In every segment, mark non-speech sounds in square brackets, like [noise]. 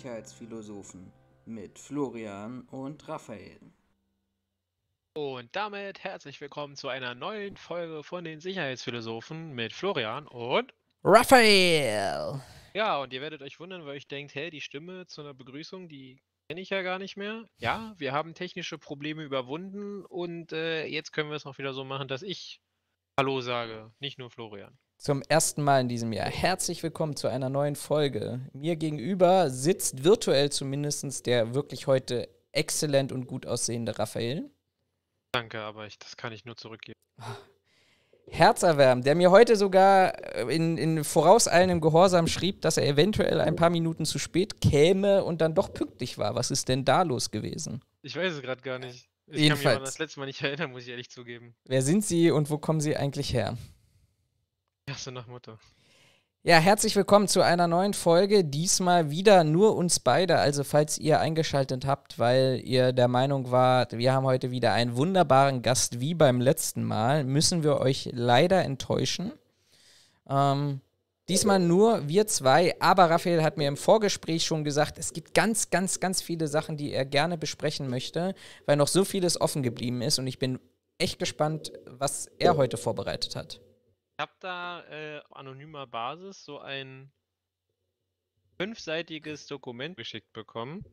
Sicherheitsphilosophen mit Florian und Raphael. Und damit herzlich willkommen zu einer neuen Folge von den Sicherheitsphilosophen mit Florian und Raphael. Ja, und ihr werdet euch wundern, weil euch denkt, hey, die Stimme zu einer Begrüßung, die kenne ich ja gar nicht mehr. Ja, wir haben technische Probleme überwunden und äh, jetzt können wir es auch wieder so machen, dass ich Hallo sage, nicht nur Florian zum ersten Mal in diesem Jahr. Herzlich willkommen zu einer neuen Folge. Mir gegenüber sitzt virtuell zumindest der wirklich heute exzellent und gut aussehende Raphael. Danke, aber ich, das kann ich nur zurückgeben. Ah. Herzerwärm, der mir heute sogar äh, in, in vorauseilendem Gehorsam schrieb, dass er eventuell ein paar Minuten zu spät käme und dann doch pünktlich war. Was ist denn da los gewesen? Ich weiß es gerade gar nicht. Ich Jedenfalls. kann mich an das letzte Mal nicht erinnern, muss ich ehrlich zugeben. Wer sind Sie und wo kommen Sie eigentlich her? Ja, nach Mutter. Ja, herzlich willkommen zu einer neuen Folge. Diesmal wieder nur uns beide. Also, falls ihr eingeschaltet habt, weil ihr der Meinung wart, wir haben heute wieder einen wunderbaren Gast wie beim letzten Mal, müssen wir euch leider enttäuschen. Ähm, diesmal nur wir zwei. Aber Raphael hat mir im Vorgespräch schon gesagt, es gibt ganz, ganz, ganz viele Sachen, die er gerne besprechen möchte, weil noch so vieles offen geblieben ist. Und ich bin echt gespannt, was er heute vorbereitet hat habe da äh, anonymer Basis so ein fünfseitiges Dokument geschickt bekommen,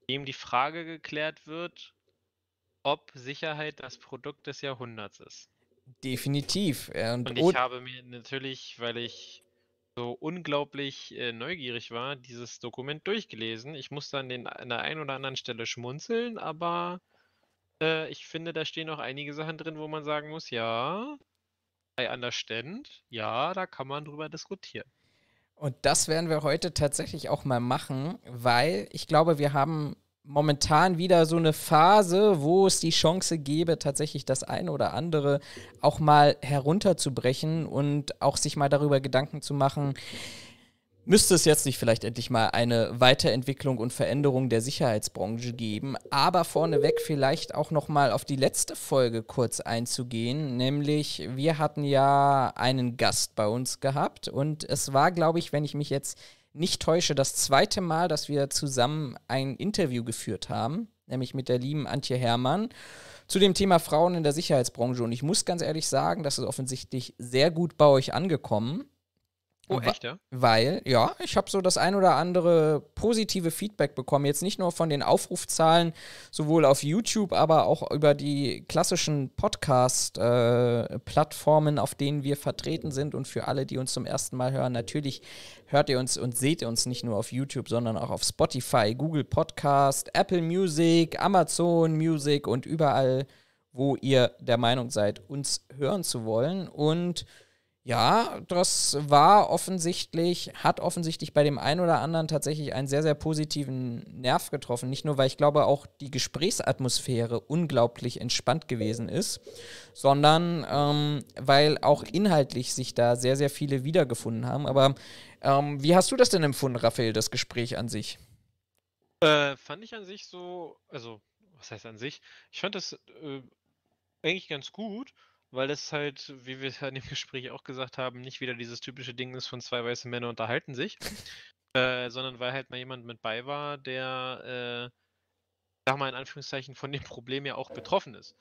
in dem die Frage geklärt wird, ob Sicherheit das Produkt des Jahrhunderts ist. Definitiv. Äh, und, Und ich habe mir natürlich, weil ich so unglaublich äh, neugierig war, dieses Dokument durchgelesen. Ich musste an, den, an der einen oder anderen Stelle schmunzeln, aber äh, ich finde, da stehen auch einige Sachen drin, wo man sagen muss, ja, an der Stand, ja, da kann man drüber diskutieren. Und das werden wir heute tatsächlich auch mal machen, weil ich glaube, wir haben momentan wieder so eine Phase, wo es die Chance gäbe, tatsächlich das eine oder andere auch mal herunterzubrechen und auch sich mal darüber Gedanken zu machen, Müsste es jetzt nicht vielleicht endlich mal eine Weiterentwicklung und Veränderung der Sicherheitsbranche geben, aber vorneweg vielleicht auch noch mal auf die letzte Folge kurz einzugehen, nämlich wir hatten ja einen Gast bei uns gehabt und es war glaube ich, wenn ich mich jetzt nicht täusche, das zweite Mal, dass wir zusammen ein Interview geführt haben, nämlich mit der lieben Antje Herrmann zu dem Thema Frauen in der Sicherheitsbranche und ich muss ganz ehrlich sagen, das ist offensichtlich sehr gut bei euch angekommen Oh, echt, ja? Weil, ja, ich habe so das ein oder andere positive Feedback bekommen. Jetzt nicht nur von den Aufrufzahlen, sowohl auf YouTube, aber auch über die klassischen Podcast-Plattformen, äh, auf denen wir vertreten sind. Und für alle, die uns zum ersten Mal hören, natürlich hört ihr uns und seht ihr uns nicht nur auf YouTube, sondern auch auf Spotify, Google Podcast, Apple Music, Amazon Music und überall, wo ihr der Meinung seid, uns hören zu wollen. Und ja, das war offensichtlich, hat offensichtlich bei dem einen oder anderen tatsächlich einen sehr, sehr positiven Nerv getroffen. Nicht nur, weil ich glaube, auch die Gesprächsatmosphäre unglaublich entspannt gewesen ist, sondern ähm, weil auch inhaltlich sich da sehr, sehr viele wiedergefunden haben. Aber ähm, wie hast du das denn empfunden, Raphael, das Gespräch an sich? Äh, fand ich an sich so, also, was heißt an sich? Ich fand das äh, eigentlich ganz gut weil es halt, wie wir es in dem [laughs] Gespräch auch gesagt haben, nicht wieder dieses typische Ding ist von zwei weiße Männer unterhalten sich, äh, sondern weil halt mal jemand mit bei war, der, äh, sag mal in Anführungszeichen, von dem Problem ja auch betroffen ist.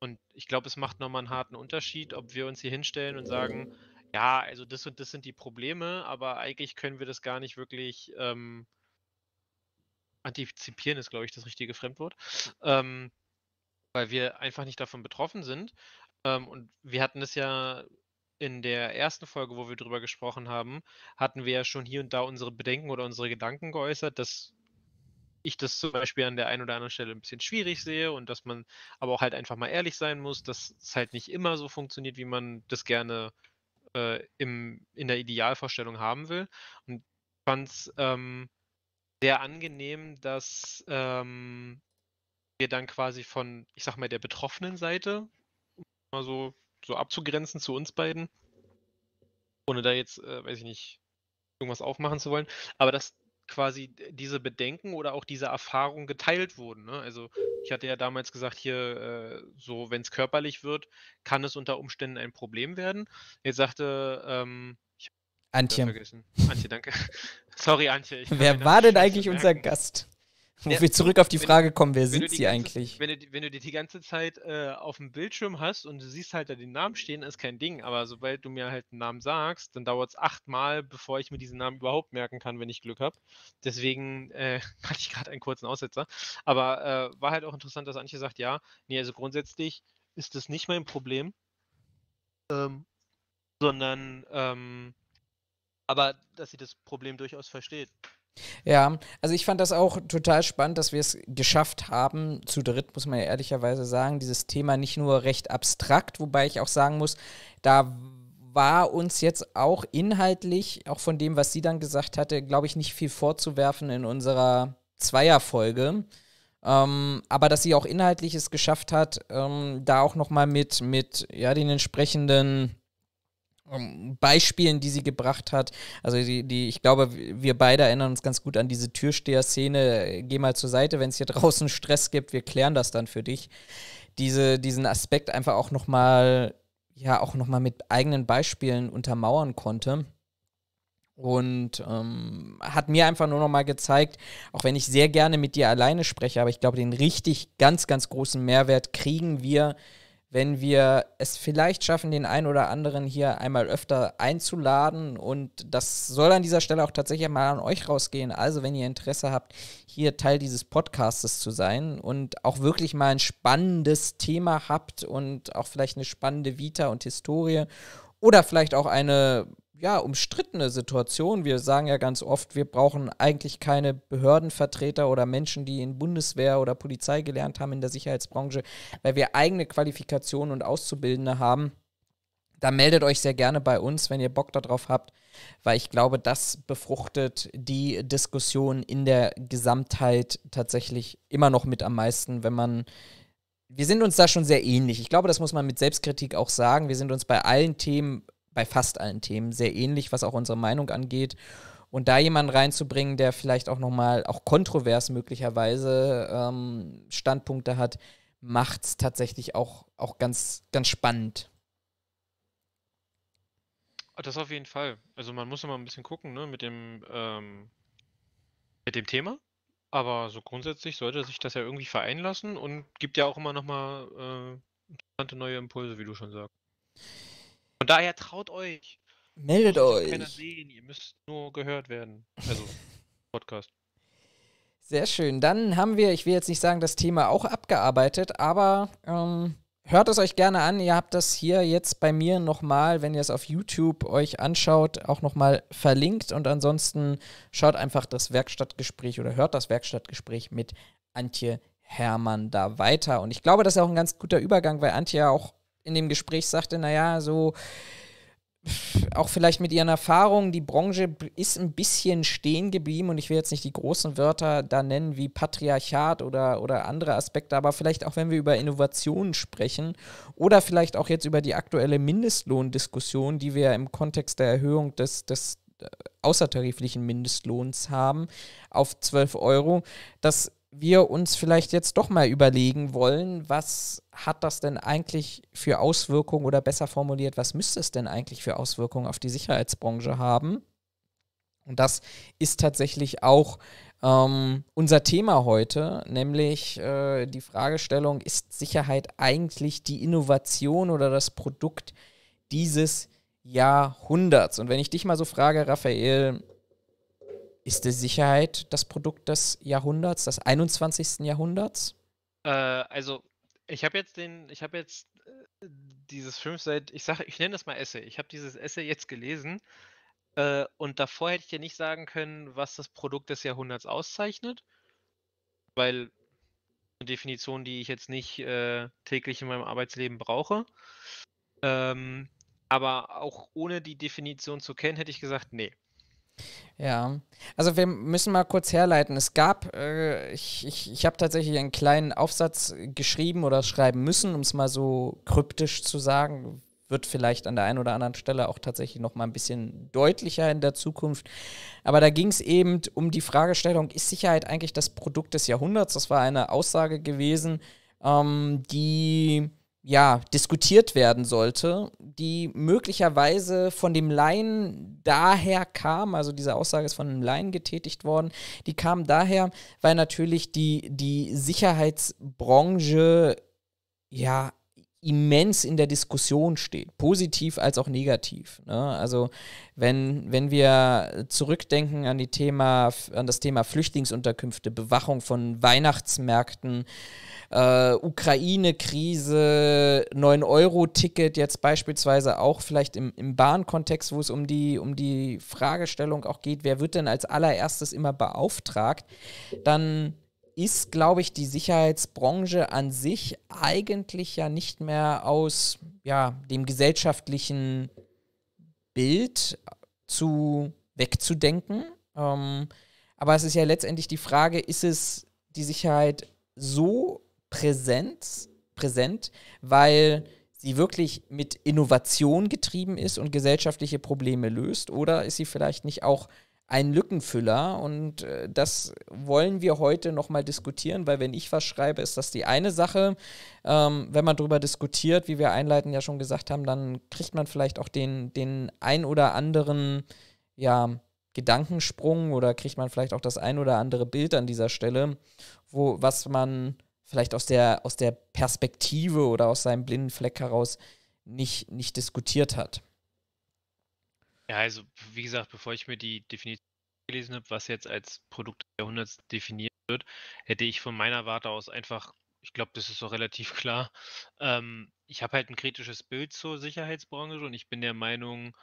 Und ich glaube, es macht nochmal einen harten Unterschied, ob wir uns hier hinstellen und sagen, ja, also das und das sind die Probleme, aber eigentlich können wir das gar nicht wirklich ähm, antizipieren, ist, glaube ich, das richtige Fremdwort. Ähm, weil wir einfach nicht davon betroffen sind ähm, und wir hatten es ja in der ersten Folge, wo wir drüber gesprochen haben, hatten wir ja schon hier und da unsere Bedenken oder unsere Gedanken geäußert, dass ich das zum Beispiel an der einen oder anderen Stelle ein bisschen schwierig sehe und dass man aber auch halt einfach mal ehrlich sein muss, dass es halt nicht immer so funktioniert, wie man das gerne äh, im, in der Idealvorstellung haben will. Und ich fand es ähm, sehr angenehm, dass ähm, wir dann quasi von, ich sag mal, der betroffenen Seite mal so, so abzugrenzen zu uns beiden. Ohne da jetzt, äh, weiß ich nicht, irgendwas aufmachen zu wollen. Aber dass quasi diese Bedenken oder auch diese Erfahrungen geteilt wurden. Ne? Also ich hatte ja damals gesagt, hier, äh, so wenn es körperlich wird, kann es unter Umständen ein Problem werden. Jetzt sagte, ähm, Antje. Antje, danke. [laughs] Sorry, Antje. Wer war denn eigentlich unser Gast? Wo ja, wir zurück auf die Frage kommen, wer sind sie ganze, eigentlich? Wenn du, wenn du die, die ganze Zeit äh, auf dem Bildschirm hast und du siehst halt da den Namen stehen, ist kein Ding. Aber sobald du mir halt einen Namen sagst, dann dauert es achtmal, bevor ich mir diesen Namen überhaupt merken kann, wenn ich Glück habe. Deswegen äh, [laughs] hatte ich gerade einen kurzen Aussetzer. Aber äh, war halt auch interessant, dass Antje sagt, ja, nee, also grundsätzlich ist das nicht mein Problem, ähm, sondern, ähm, aber dass sie das Problem durchaus versteht. Ja, also ich fand das auch total spannend, dass wir es geschafft haben, zu dritt, muss man ja ehrlicherweise sagen, dieses Thema nicht nur recht abstrakt, wobei ich auch sagen muss, da war uns jetzt auch inhaltlich, auch von dem, was sie dann gesagt hatte, glaube ich, nicht viel vorzuwerfen in unserer Zweierfolge. Ähm, aber dass sie auch inhaltlich es geschafft hat, ähm, da auch nochmal mit, mit ja, den entsprechenden ähm, Beispielen, die sie gebracht hat. Also die, die, ich glaube, wir beide erinnern uns ganz gut an diese Türsteher-Szene. Geh mal zur Seite, wenn es hier [laughs] draußen Stress gibt, wir klären das dann für dich. Diese, diesen Aspekt einfach auch nochmal, ja, auch nochmal mit eigenen Beispielen untermauern konnte. Und ähm, hat mir einfach nur nochmal gezeigt, auch wenn ich sehr gerne mit dir alleine spreche, aber ich glaube, den richtig ganz, ganz großen Mehrwert kriegen wir, wenn wir es vielleicht schaffen, den einen oder anderen hier einmal öfter einzuladen. Und das soll an dieser Stelle auch tatsächlich mal an euch rausgehen. Also, wenn ihr Interesse habt, hier Teil dieses Podcastes zu sein und auch wirklich mal ein spannendes Thema habt und auch vielleicht eine spannende Vita und Historie oder vielleicht auch eine ja, umstrittene Situation. Wir sagen ja ganz oft, wir brauchen eigentlich keine Behördenvertreter oder Menschen, die in Bundeswehr oder Polizei gelernt haben in der Sicherheitsbranche, weil wir eigene Qualifikationen und Auszubildende haben. Da meldet euch sehr gerne bei uns, wenn ihr Bock darauf habt, weil ich glaube, das befruchtet die Diskussion in der Gesamtheit tatsächlich immer noch mit am meisten, wenn man wir sind uns da schon sehr ähnlich. Ich glaube, das muss man mit Selbstkritik auch sagen. Wir sind uns bei allen Themen bei fast allen Themen sehr ähnlich, was auch unsere Meinung angeht. Und da jemanden reinzubringen, der vielleicht auch nochmal, auch kontrovers möglicherweise ähm, Standpunkte hat, macht es tatsächlich auch, auch ganz, ganz spannend. Ah, das auf jeden Fall. Also man muss immer ein bisschen gucken, ne, mit dem, ähm, mit dem Thema. Aber so grundsätzlich sollte sich das ja irgendwie vereinen lassen und gibt ja auch immer nochmal äh, interessante neue Impulse, wie du schon sagst. Von daher traut euch. Meldet euch. Keiner sehen, ihr müsst nur gehört werden. Also [laughs] Podcast. Sehr schön. Dann haben wir, ich will jetzt nicht sagen, das Thema auch abgearbeitet, aber ähm, hört es euch gerne an. Ihr habt das hier jetzt bei mir nochmal, wenn ihr es auf YouTube euch anschaut, auch nochmal verlinkt. Und ansonsten schaut einfach das Werkstattgespräch oder hört das Werkstattgespräch mit Antje Hermann da weiter. Und ich glaube, das ist auch ein ganz guter Übergang, weil Antje ja auch in dem Gespräch sagte, naja, so auch vielleicht mit ihren Erfahrungen, die Branche ist ein bisschen stehen geblieben und ich will jetzt nicht die großen Wörter da nennen wie Patriarchat oder, oder andere Aspekte, aber vielleicht auch wenn wir über Innovationen sprechen oder vielleicht auch jetzt über die aktuelle Mindestlohndiskussion, die wir im Kontext der Erhöhung des, des äh, außertariflichen Mindestlohns haben auf 12 Euro, dass wir uns vielleicht jetzt doch mal überlegen wollen, was hat das denn eigentlich für Auswirkungen oder besser formuliert, was müsste es denn eigentlich für Auswirkungen auf die Sicherheitsbranche haben? Und das ist tatsächlich auch ähm, unser Thema heute, nämlich äh, die Fragestellung, ist Sicherheit eigentlich die Innovation oder das Produkt dieses Jahrhunderts? Und wenn ich dich mal so frage, Raphael, ist die Sicherheit das Produkt des Jahrhunderts, des 21. Jahrhunderts? Äh, also, ich habe jetzt den, ich habe jetzt äh, dieses Fünfseit, ich sage, ich nenne das mal Essay. Ich habe dieses Essay jetzt gelesen äh, und davor hätte ich dir nicht sagen können, was das Produkt des Jahrhunderts auszeichnet, weil eine Definition, die ich jetzt nicht äh, täglich in meinem Arbeitsleben brauche. Ähm, aber auch ohne die Definition zu kennen, hätte ich gesagt, nee. Ja, also wir müssen mal kurz herleiten. Es gab, äh, ich, ich, ich habe tatsächlich einen kleinen Aufsatz geschrieben oder schreiben müssen, um es mal so kryptisch zu sagen. Wird vielleicht an der einen oder anderen Stelle auch tatsächlich noch mal ein bisschen deutlicher in der Zukunft. Aber da ging es eben um die Fragestellung, ist Sicherheit eigentlich das Produkt des Jahrhunderts? Das war eine Aussage gewesen, ähm, die ja, diskutiert werden sollte, die möglicherweise von dem Laien daher kam, also diese Aussage ist von einem Laien getätigt worden, die kam daher, weil natürlich die, die Sicherheitsbranche ja immens in der Diskussion steht, positiv als auch negativ. Ne? Also wenn, wenn wir zurückdenken an, die Thema, an das Thema Flüchtlingsunterkünfte, Bewachung von Weihnachtsmärkten, äh, Ukraine-Krise, 9-Euro-Ticket jetzt beispielsweise auch vielleicht im, im Bahnkontext, wo es um die, um die Fragestellung auch geht, wer wird denn als allererstes immer beauftragt, dann ist, glaube ich, die Sicherheitsbranche an sich eigentlich ja nicht mehr aus ja, dem gesellschaftlichen Bild zu wegzudenken. Ähm, aber es ist ja letztendlich die Frage, ist es die Sicherheit so präsent, präsent, weil sie wirklich mit Innovation getrieben ist und gesellschaftliche Probleme löst? Oder ist sie vielleicht nicht auch ein Lückenfüller? Und äh, das wollen wir heute nochmal diskutieren, weil wenn ich was schreibe, ist das die eine Sache. Ähm, wenn man darüber diskutiert, wie wir einleitend ja schon gesagt haben, dann kriegt man vielleicht auch den, den ein oder anderen, ja, Gedankensprung oder kriegt man vielleicht auch das ein oder andere Bild an dieser Stelle, wo was man vielleicht aus der, aus der Perspektive oder aus seinem blinden Fleck heraus nicht, nicht diskutiert hat. Ja, also wie gesagt, bevor ich mir die Definition gelesen habe, was jetzt als Produkt des Jahrhunderts definiert wird, hätte ich von meiner Warte aus einfach, ich glaube, das ist so relativ [laughs] klar, ähm, ich habe halt ein kritisches Bild zur Sicherheitsbranche und ich bin der Meinung,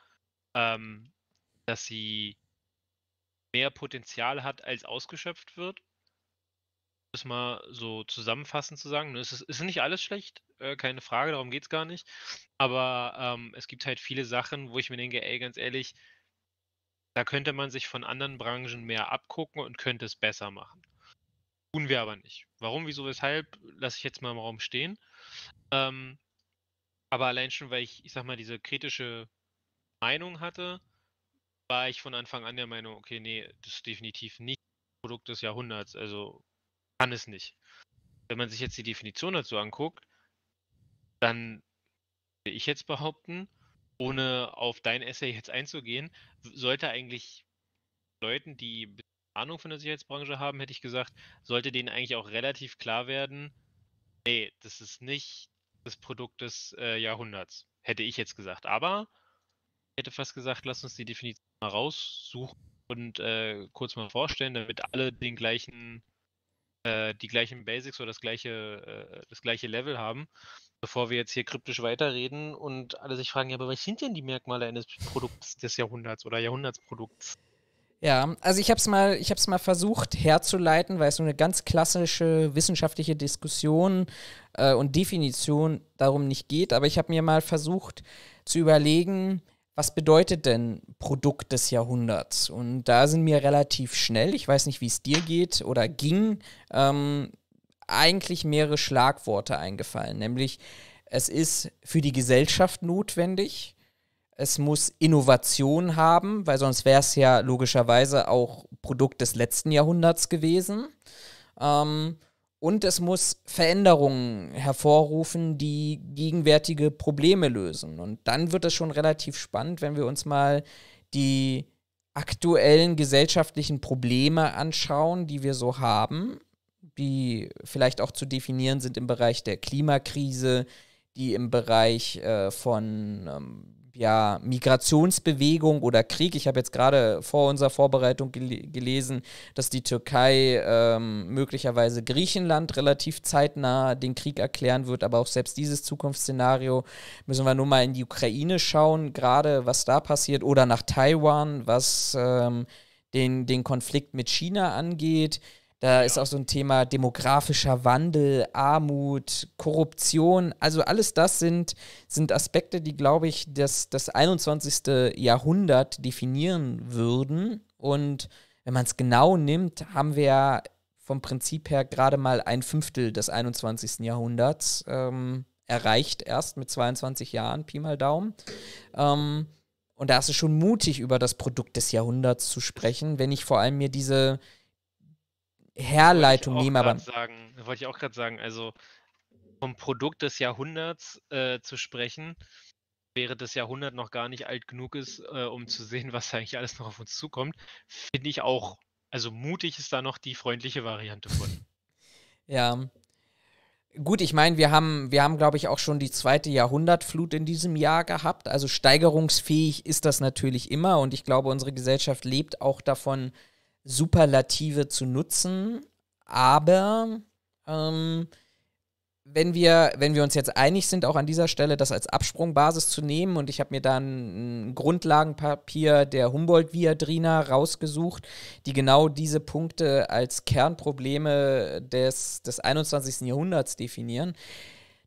ähm, dass sie mehr Potenzial hat, als ausgeschöpft wird das mal so zusammenfassend zu sagen. Ne? Es ist, ist nicht alles schlecht, äh, keine Frage, darum geht es gar nicht. Aber ähm, es gibt halt viele Sachen, wo ich mir denke, ey, ganz ehrlich, da könnte man sich von anderen Branchen mehr abgucken und könnte es besser machen. Tun wir aber nicht. Warum, wieso, weshalb, lasse ich jetzt mal im Raum stehen. Ähm, aber allein schon, weil ich, ich sag mal, diese kritische Meinung hatte, war ich von Anfang an der Meinung, okay, nee, das ist definitiv nicht Produkt des Jahrhunderts. Also kann es nicht. Wenn man sich jetzt die Definition dazu anguckt, dann würde ich jetzt behaupten, ohne auf dein Essay jetzt einzugehen, sollte eigentlich Leuten, die Ahnung von der Sicherheitsbranche haben, hätte ich gesagt, sollte denen eigentlich auch relativ klar werden, nee, das ist nicht das Produkt des äh, Jahrhunderts, hätte ich jetzt gesagt. Aber ich hätte fast gesagt, lass uns die Definition mal raussuchen und äh, kurz mal vorstellen, damit alle den gleichen äh, die gleichen Basics oder das gleiche, äh, das gleiche Level haben, bevor wir jetzt hier kryptisch weiterreden und alle sich fragen, ja, aber was sind denn die Merkmale eines Produkts des Jahrhunderts oder Jahrhundertsprodukts? Ja, also ich habe es mal, mal versucht herzuleiten, weil es so eine ganz klassische wissenschaftliche Diskussion äh, und Definition darum nicht geht. Aber ich habe mir mal versucht zu überlegen, was bedeutet denn Produkt des Jahrhunderts? Und da sind mir relativ schnell, ich weiß nicht, wie es dir geht oder ging, ähm, eigentlich mehrere Schlagworte eingefallen, nämlich es ist für die Gesellschaft notwendig, es muss Innovation haben, weil sonst wäre es ja logischerweise auch Produkt des letzten Jahrhunderts gewesen. Ähm, und es muss Veränderungen hervorrufen, die gegenwärtige Probleme lösen. Und dann wird es schon relativ spannend, wenn wir uns mal die aktuellen gesellschaftlichen Probleme anschauen, die wir so haben, die vielleicht auch zu definieren sind im Bereich der Klimakrise, die im Bereich äh, von ähm, ja, Migrationsbewegung oder Krieg. Ich habe jetzt gerade vor unserer Vorbereitung gel gelesen, dass die Türkei ähm, möglicherweise Griechenland relativ zeitnah den Krieg erklären wird, aber auch selbst dieses Zukunftsszenario müssen wir nur mal in die Ukraine schauen, gerade was da passiert, oder nach Taiwan, was ähm, den, den Konflikt mit China angeht. Da ja. ist auch so ein Thema demografischer Wandel, Armut, Korruption. Also alles das sind, sind Aspekte, die, glaube ich, das, das 21. Jahrhundert definieren würden. Und wenn man es genau nimmt, haben wir ja vom Prinzip her gerade mal ein Fünftel des 21. Jahrhunderts ähm, erreicht, erst mit 22 Jahren, Pi mal Daumen. Ähm, und da ist es schon mutig, über das Produkt des Jahrhunderts zu sprechen, wenn ich vor allem mir diese, Herleitung nehmen, aber. Sagen, wollte ich auch gerade sagen, also vom Produkt des Jahrhunderts äh, zu sprechen, während das Jahrhundert noch gar nicht alt genug ist, äh, um zu [laughs] sehen, was eigentlich alles noch auf uns zukommt, finde ich auch, also mutig ist da noch die freundliche Variante von. ja. Gut, ich meine, wir haben, wir haben, glaube ich, auch schon die zweite Jahrhundertflut in diesem Jahr gehabt. Also steigerungsfähig ist das natürlich immer und ich glaube, unsere Gesellschaft lebt auch davon, Superlative zu nutzen, aber ähm, wenn wir, wenn wir uns jetzt einig sind, auch an dieser Stelle das als Absprungbasis zu nehmen, und ich habe mir dann ein Grundlagenpapier der Humboldt-Viadrina rausgesucht, die genau diese Punkte als Kernprobleme des, des 21. Jahrhunderts definieren,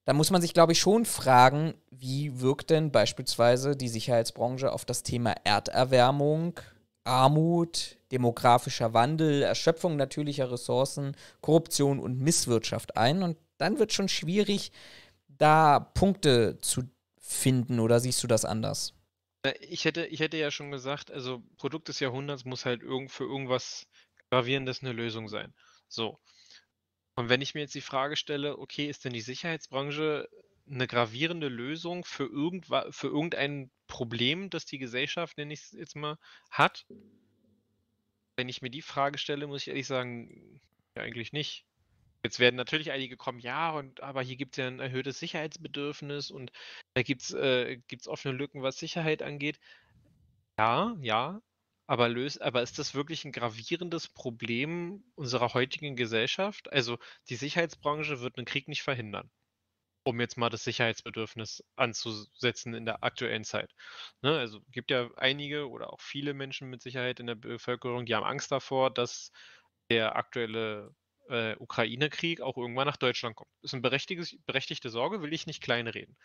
da muss man sich, glaube ich, schon fragen, wie wirkt denn beispielsweise die Sicherheitsbranche auf das Thema Erderwärmung Armut, demografischer Wandel, Erschöpfung natürlicher Ressourcen, Korruption und Misswirtschaft ein. Und dann wird schon schwierig, da Punkte zu finden oder siehst du das anders? Ich hätte, ich hätte ja schon gesagt, also Produkt des Jahrhunderts muss halt irgend für irgendwas Gravierendes eine Lösung sein. So. Und wenn ich mir jetzt die Frage stelle, okay, ist denn die Sicherheitsbranche eine gravierende Lösung für, irgendwa für irgendein Problem, das die Gesellschaft, nenne ich es jetzt mal, hat? Wenn ich mir die Frage stelle, muss ich ehrlich sagen, ja, eigentlich nicht. Jetzt werden natürlich einige kommen, ja, und aber hier gibt es ja ein erhöhtes Sicherheitsbedürfnis und da gibt es äh, offene Lücken, was Sicherheit angeht. Ja, ja, aber löst, aber ist das wirklich ein gravierendes Problem unserer heutigen Gesellschaft? Also die Sicherheitsbranche wird einen Krieg nicht verhindern um jetzt mal das Sicherheitsbedürfnis anzusetzen in der aktuellen Zeit. Ne? Also gibt ja einige oder auch viele Menschen mit Sicherheit in der Bevölkerung, die haben Angst davor, dass der aktuelle äh, Ukraine-Krieg auch irgendwann nach Deutschland kommt. Ist eine berechtigte Sorge, will ich nicht kleinreden.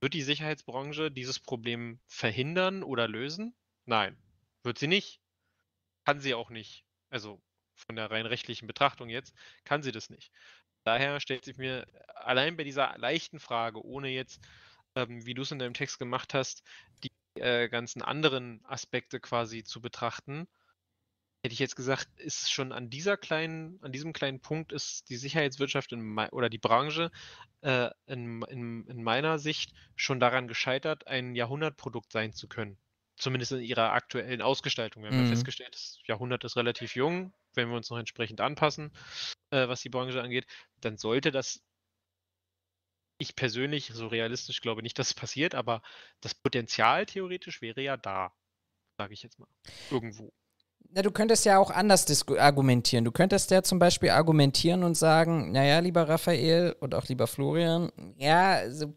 Wird die Sicherheitsbranche dieses Problem verhindern oder lösen? Nein, wird sie nicht. Kann sie auch nicht. Also von der rein rechtlichen Betrachtung jetzt, kann sie das nicht daher stellt sich mir allein bei dieser leichten Frage, ohne jetzt, ähm, wie du es in deinem Text gemacht hast, die äh, ganzen anderen Aspekte quasi zu betrachten, hätte ich jetzt gesagt, ist schon an dieser kleinen, an diesem kleinen Punkt ist die Sicherheitswirtschaft in, oder die Branche äh, in, in, in meiner Sicht schon daran gescheitert, ein Jahrhundertprodukt sein zu können. Zumindest in ihrer aktuellen Ausgestaltung. Wir haben mhm. ja festgestellt, das Jahrhundert ist relativ jung, wenn wir uns noch entsprechend anpassen, äh, was die Branche angeht, dann sollte das, ich persönlich, so realistisch glaube nicht, dass es passiert, aber das Potenzial theoretisch wäre ja da, sage ich jetzt mal, irgendwo. Na, du könntest ja auch anders argumentieren. Du könntest ja zum Beispiel argumentieren und sagen, naja, lieber Raphael und auch lieber Florian, ja, so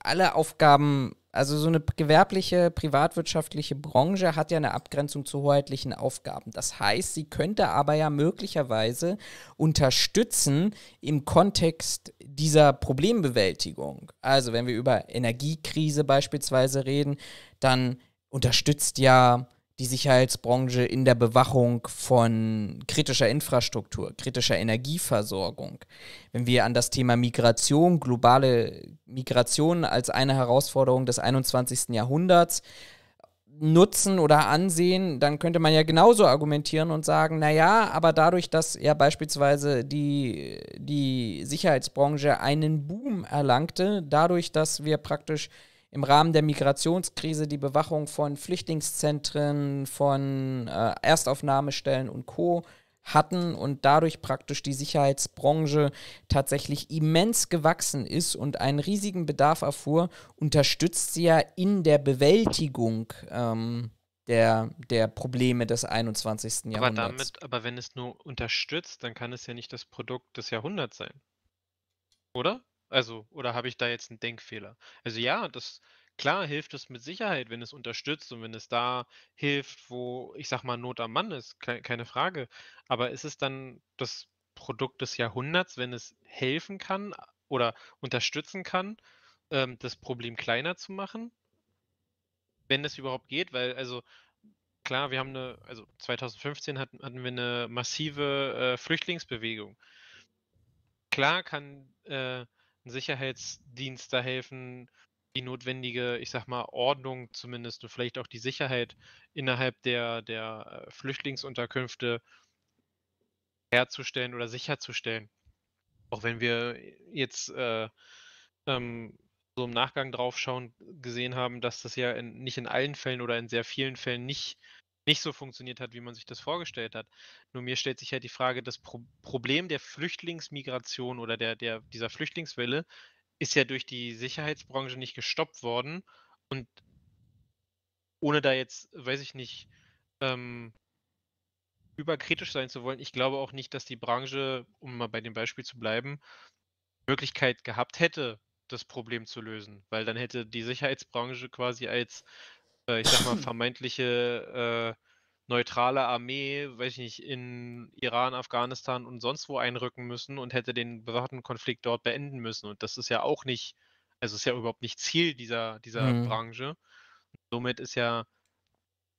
alle Aufgaben also so eine gewerbliche, privatwirtschaftliche Branche hat ja eine Abgrenzung zu hoheitlichen Aufgaben. Das heißt, sie könnte aber ja möglicherweise unterstützen im Kontext dieser Problembewältigung. Also wenn wir über Energiekrise beispielsweise reden, dann unterstützt ja die Sicherheitsbranche in der Bewachung von kritischer Infrastruktur, kritischer Energieversorgung. Wenn wir an das Thema Migration, globale Migration als eine Herausforderung des 21. Jahrhunderts nutzen oder ansehen, dann könnte man ja genauso argumentieren und sagen, naja, aber dadurch, dass ja beispielsweise die, die Sicherheitsbranche einen Boom erlangte, dadurch, dass wir praktisch im Rahmen der Migrationskrise die Bewachung von Flüchtlingszentren, von äh, Erstaufnahmestellen und Co hatten und dadurch praktisch die Sicherheitsbranche tatsächlich immens gewachsen ist und einen riesigen Bedarf erfuhr, unterstützt sie ja in der Bewältigung ähm, der, der Probleme des 21. Aber Jahrhunderts. damit, aber wenn es nur unterstützt, dann kann es ja nicht das Produkt des Jahrhunderts sein. Oder? Also, oder habe ich da jetzt einen Denkfehler? Also ja, das klar hilft es mit Sicherheit, wenn es unterstützt und wenn es da hilft, wo, ich sag mal, Not am Mann ist, kei keine Frage. Aber ist es dann das Produkt des Jahrhunderts, wenn es helfen kann oder unterstützen kann, ähm, das Problem kleiner zu machen? Wenn es überhaupt geht, weil also klar, wir haben eine, also 2015 hatten hatten wir eine massive, äh, Flüchtlingsbewegung. Klar kann, äh ein Sicherheitsdienst da helfen, die notwendige, ich sag mal, Ordnung zumindest und vielleicht auch die Sicherheit innerhalb der, der äh, Flüchtlingsunterkünfte herzustellen oder sicherzustellen. Auch wenn wir jetzt äh, ähm, so im Nachgang drauf schauen, gesehen haben, dass das ja in, nicht in allen Fällen oder in sehr vielen Fällen nicht nicht so funktioniert hat, wie man sich das vorgestellt hat. Nur mir stellt sich halt die Frage, das Pro Problem der Flüchtlingsmigration oder der, der, dieser Flüchtlingswelle ist ja durch die Sicherheitsbranche nicht gestoppt worden. Und ohne da jetzt, weiß ich nicht, ähm, überkritisch sein zu wollen, ich glaube auch nicht, dass die Branche, um mal bei dem Beispiel zu bleiben, Möglichkeit gehabt hätte, das Problem zu lösen, weil dann hätte die Sicherheitsbranche quasi als äh, ich sag mal, [clears throat] vermeintliche äh, neutrale Armee, weiß ich nicht, in Iran, Afghanistan und sonst wo einrücken müssen und hätte den bewaffneten Konflikt dort beenden müssen. Und das ist ja auch nicht, also ist ja überhaupt nicht Ziel dieser, dieser mhm. Branche. Somit ist ja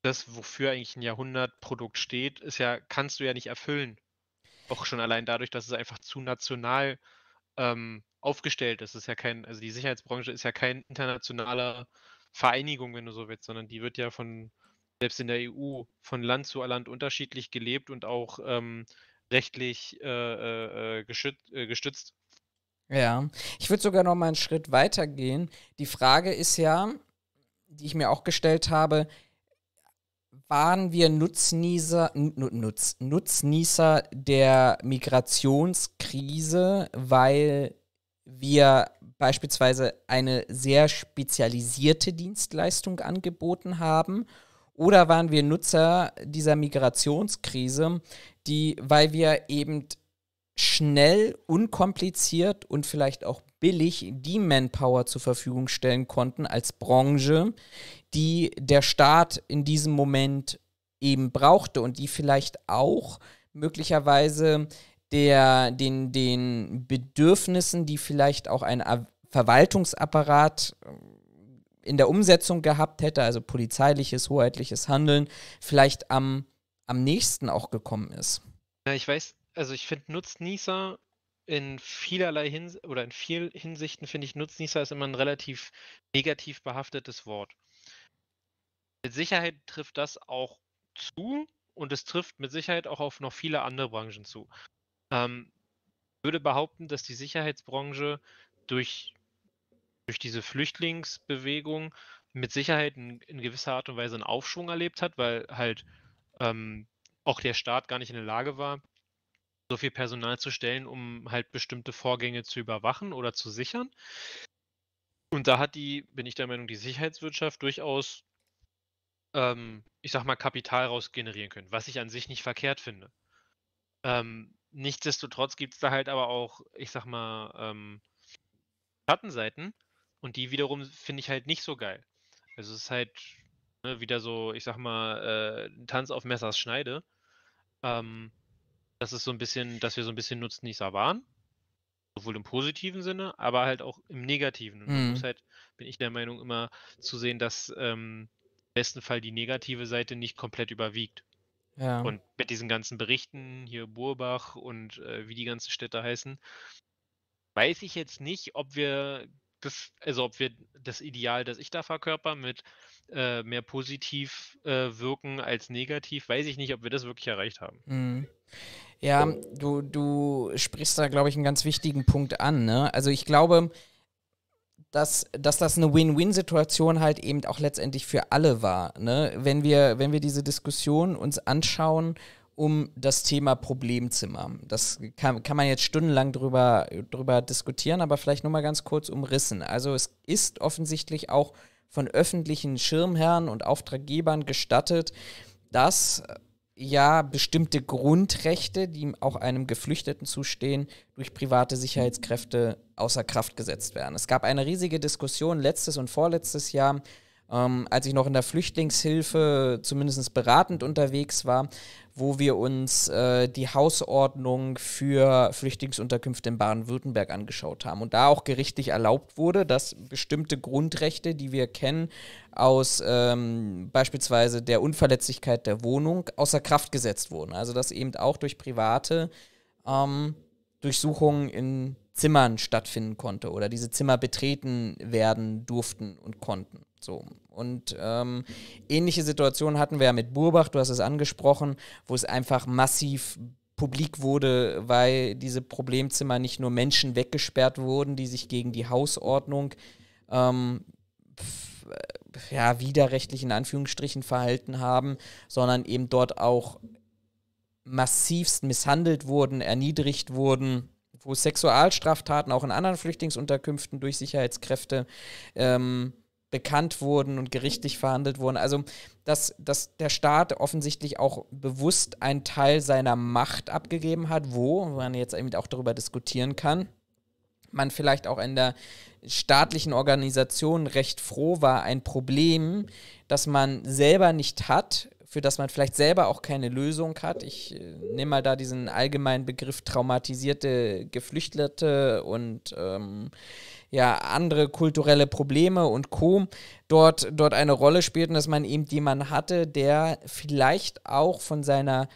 das, wofür eigentlich ein Jahrhundertprodukt steht, ist ja, kannst du ja nicht erfüllen. Auch schon allein dadurch, dass es einfach zu national ähm, aufgestellt ist. Es ist ja kein, also die Sicherheitsbranche ist ja kein internationaler Vereinigung, wenn du so willst, sondern die wird ja von, selbst in der EU, von Land zu Land unterschiedlich gelebt und auch ähm, rechtlich äh, äh, äh, geschüt, äh, gestützt. Ja, ich würde sogar noch mal einen Schritt weiter gehen. Die Frage ist ja, die ich mir auch gestellt habe, waren wir Nutznießer, Nutz, Nutznießer der Migrationskrise, weil wir beispielsweise eine sehr spezialisierte Dienstleistung angeboten haben? Oder waren wir Nutzer dieser Migrationskrise, die, weil wir eben schnell, unkompliziert und vielleicht auch billig die Manpower zur Verfügung stellen konnten als Branche, die der Staat in diesem Moment eben brauchte und die vielleicht auch möglicherweise der, den, den Bedürfnissen, die vielleicht auch ein Verwaltungsapparat äh, in der Umsetzung gehabt hätte, also polizeiliches, hoheitliches Handeln, vielleicht am, am nächsten auch gekommen ist. Ja, ich weiß, also ich finde Nutznießer in vielerlei Hinsicht oder in vielen Hinsichten finde ich Nutznießer ist immer ein relativ negativ behaftetes Wort. Mit Sicherheit trifft das auch zu und es trifft mit Sicherheit auch auf noch viele andere Branchen zu. Ähm, würde behaupten, dass die Sicherheitsbranche durch, durch diese Flüchtlingsbewegung mit Sicherheit in, in gewisser Art und Weise einen Aufschwung erlebt hat, weil halt ähm, auch der Staat gar nicht in der Lage war, so viel Personal zu stellen, um halt bestimmte Vorgänge zu überwachen oder zu sichern. Und da hat die, bin ich der Meinung, die Sicherheitswirtschaft durchaus, ähm, ich sag mal, Kapital raus generieren können, was ich an sich nicht verkehrt finde. Ähm, Nichtsdestotrotz gibt es da halt aber auch, ich sag mal, ähm, Schattenseiten. Und die wiederum finde ich halt nicht so geil. Also es ist halt ne, wieder so, ich sag mal, äh, Tanz auf Messers Schneide. Ähm, das ist so ein bisschen, dass wir so ein bisschen nutzen, nicht waren. Sowohl im positiven Sinne, aber halt auch im negativen. Und man mhm. muss halt, bin ich der Meinung, immer zu sehen, dass ähm, im besten Fall die negative Seite nicht komplett überwiegt. Ja. Und mit diesen ganzen Berichten, hier Burbach und äh, wie die ganzen Städte heißen, weiß ich jetzt nicht, ob wir das, also ob wir das Ideal, das ich da verkörper, mit äh, mehr positiv äh, wirken als negativ, weiß ich nicht, ob wir das wirklich erreicht haben. Mhm. Ja, du, du sprichst da, glaube ich, einen ganz wichtigen Punkt an. Ne? Also ich glaube, dass, dass das eine Win-Win-Situation halt eben auch letztendlich für alle war. Ne? Wenn, wir, wenn wir diese Diskussion uns anschauen um das Thema Problemzimmer. Das kann, kann man jetzt stundenlang drüber, drüber diskutieren, aber vielleicht nur mal ganz kurz umrissen. Also es ist offensichtlich auch von öffentlichen Schirmherren und Auftraggebern gestattet, dass ja bestimmte Grundrechte, die auch einem Geflüchteten zustehen, durch private Sicherheitskräfte außer Kraft gesetzt werden. Es gab eine riesige Diskussion letztes und vorletztes Jahr ähm, als ich noch in der Flüchtlingshilfe zumindest beratend unterwegs war, wo wir uns äh, die Hausordnung für Flüchtlingsunterkünfte in Baden-Württemberg angeschaut haben und da auch gerichtlich erlaubt wurde, dass bestimmte Grundrechte, die wir kennen, aus ähm, beispielsweise der Unverletzlichkeit der Wohnung außer Kraft gesetzt wurden. Also dass eben auch durch private ähm, Durchsuchungen in Zimmern stattfinden konnte oder diese Zimmer betreten werden durften und konnten. So. Und ähm, ähnliche Situationen hatten wir ja mit Burbach, du hast es angesprochen, wo es einfach massiv publik wurde, weil diese Problemzimmer nicht nur Menschen weggesperrt wurden, die sich gegen die Hausordnung ähm, ja, widerrechtlich in Anführungsstrichen verhalten haben, sondern eben dort auch massivst misshandelt wurden, erniedrigt wurden, wo Sexualstraftaten auch in anderen Flüchtlingsunterkünften durch Sicherheitskräfte ähm, bekannt wurden und gerichtlich verhandelt wurden. Also, dass, dass der Staat offensichtlich auch bewusst einen Teil seiner Macht abgegeben hat, wo man jetzt eben auch darüber diskutieren kann. Man vielleicht auch in der staatlichen Organisation recht froh war, ein Problem, das man selber nicht hat, für das man vielleicht selber auch keine Lösung hat. Ich äh, nehme mal da diesen allgemeinen Begriff traumatisierte Geflüchtete und ähm, ja andere kulturelle Probleme und Co. dort, dort eine Rolle spielten, dass man eben jemanden hatte, der vielleicht auch von seiner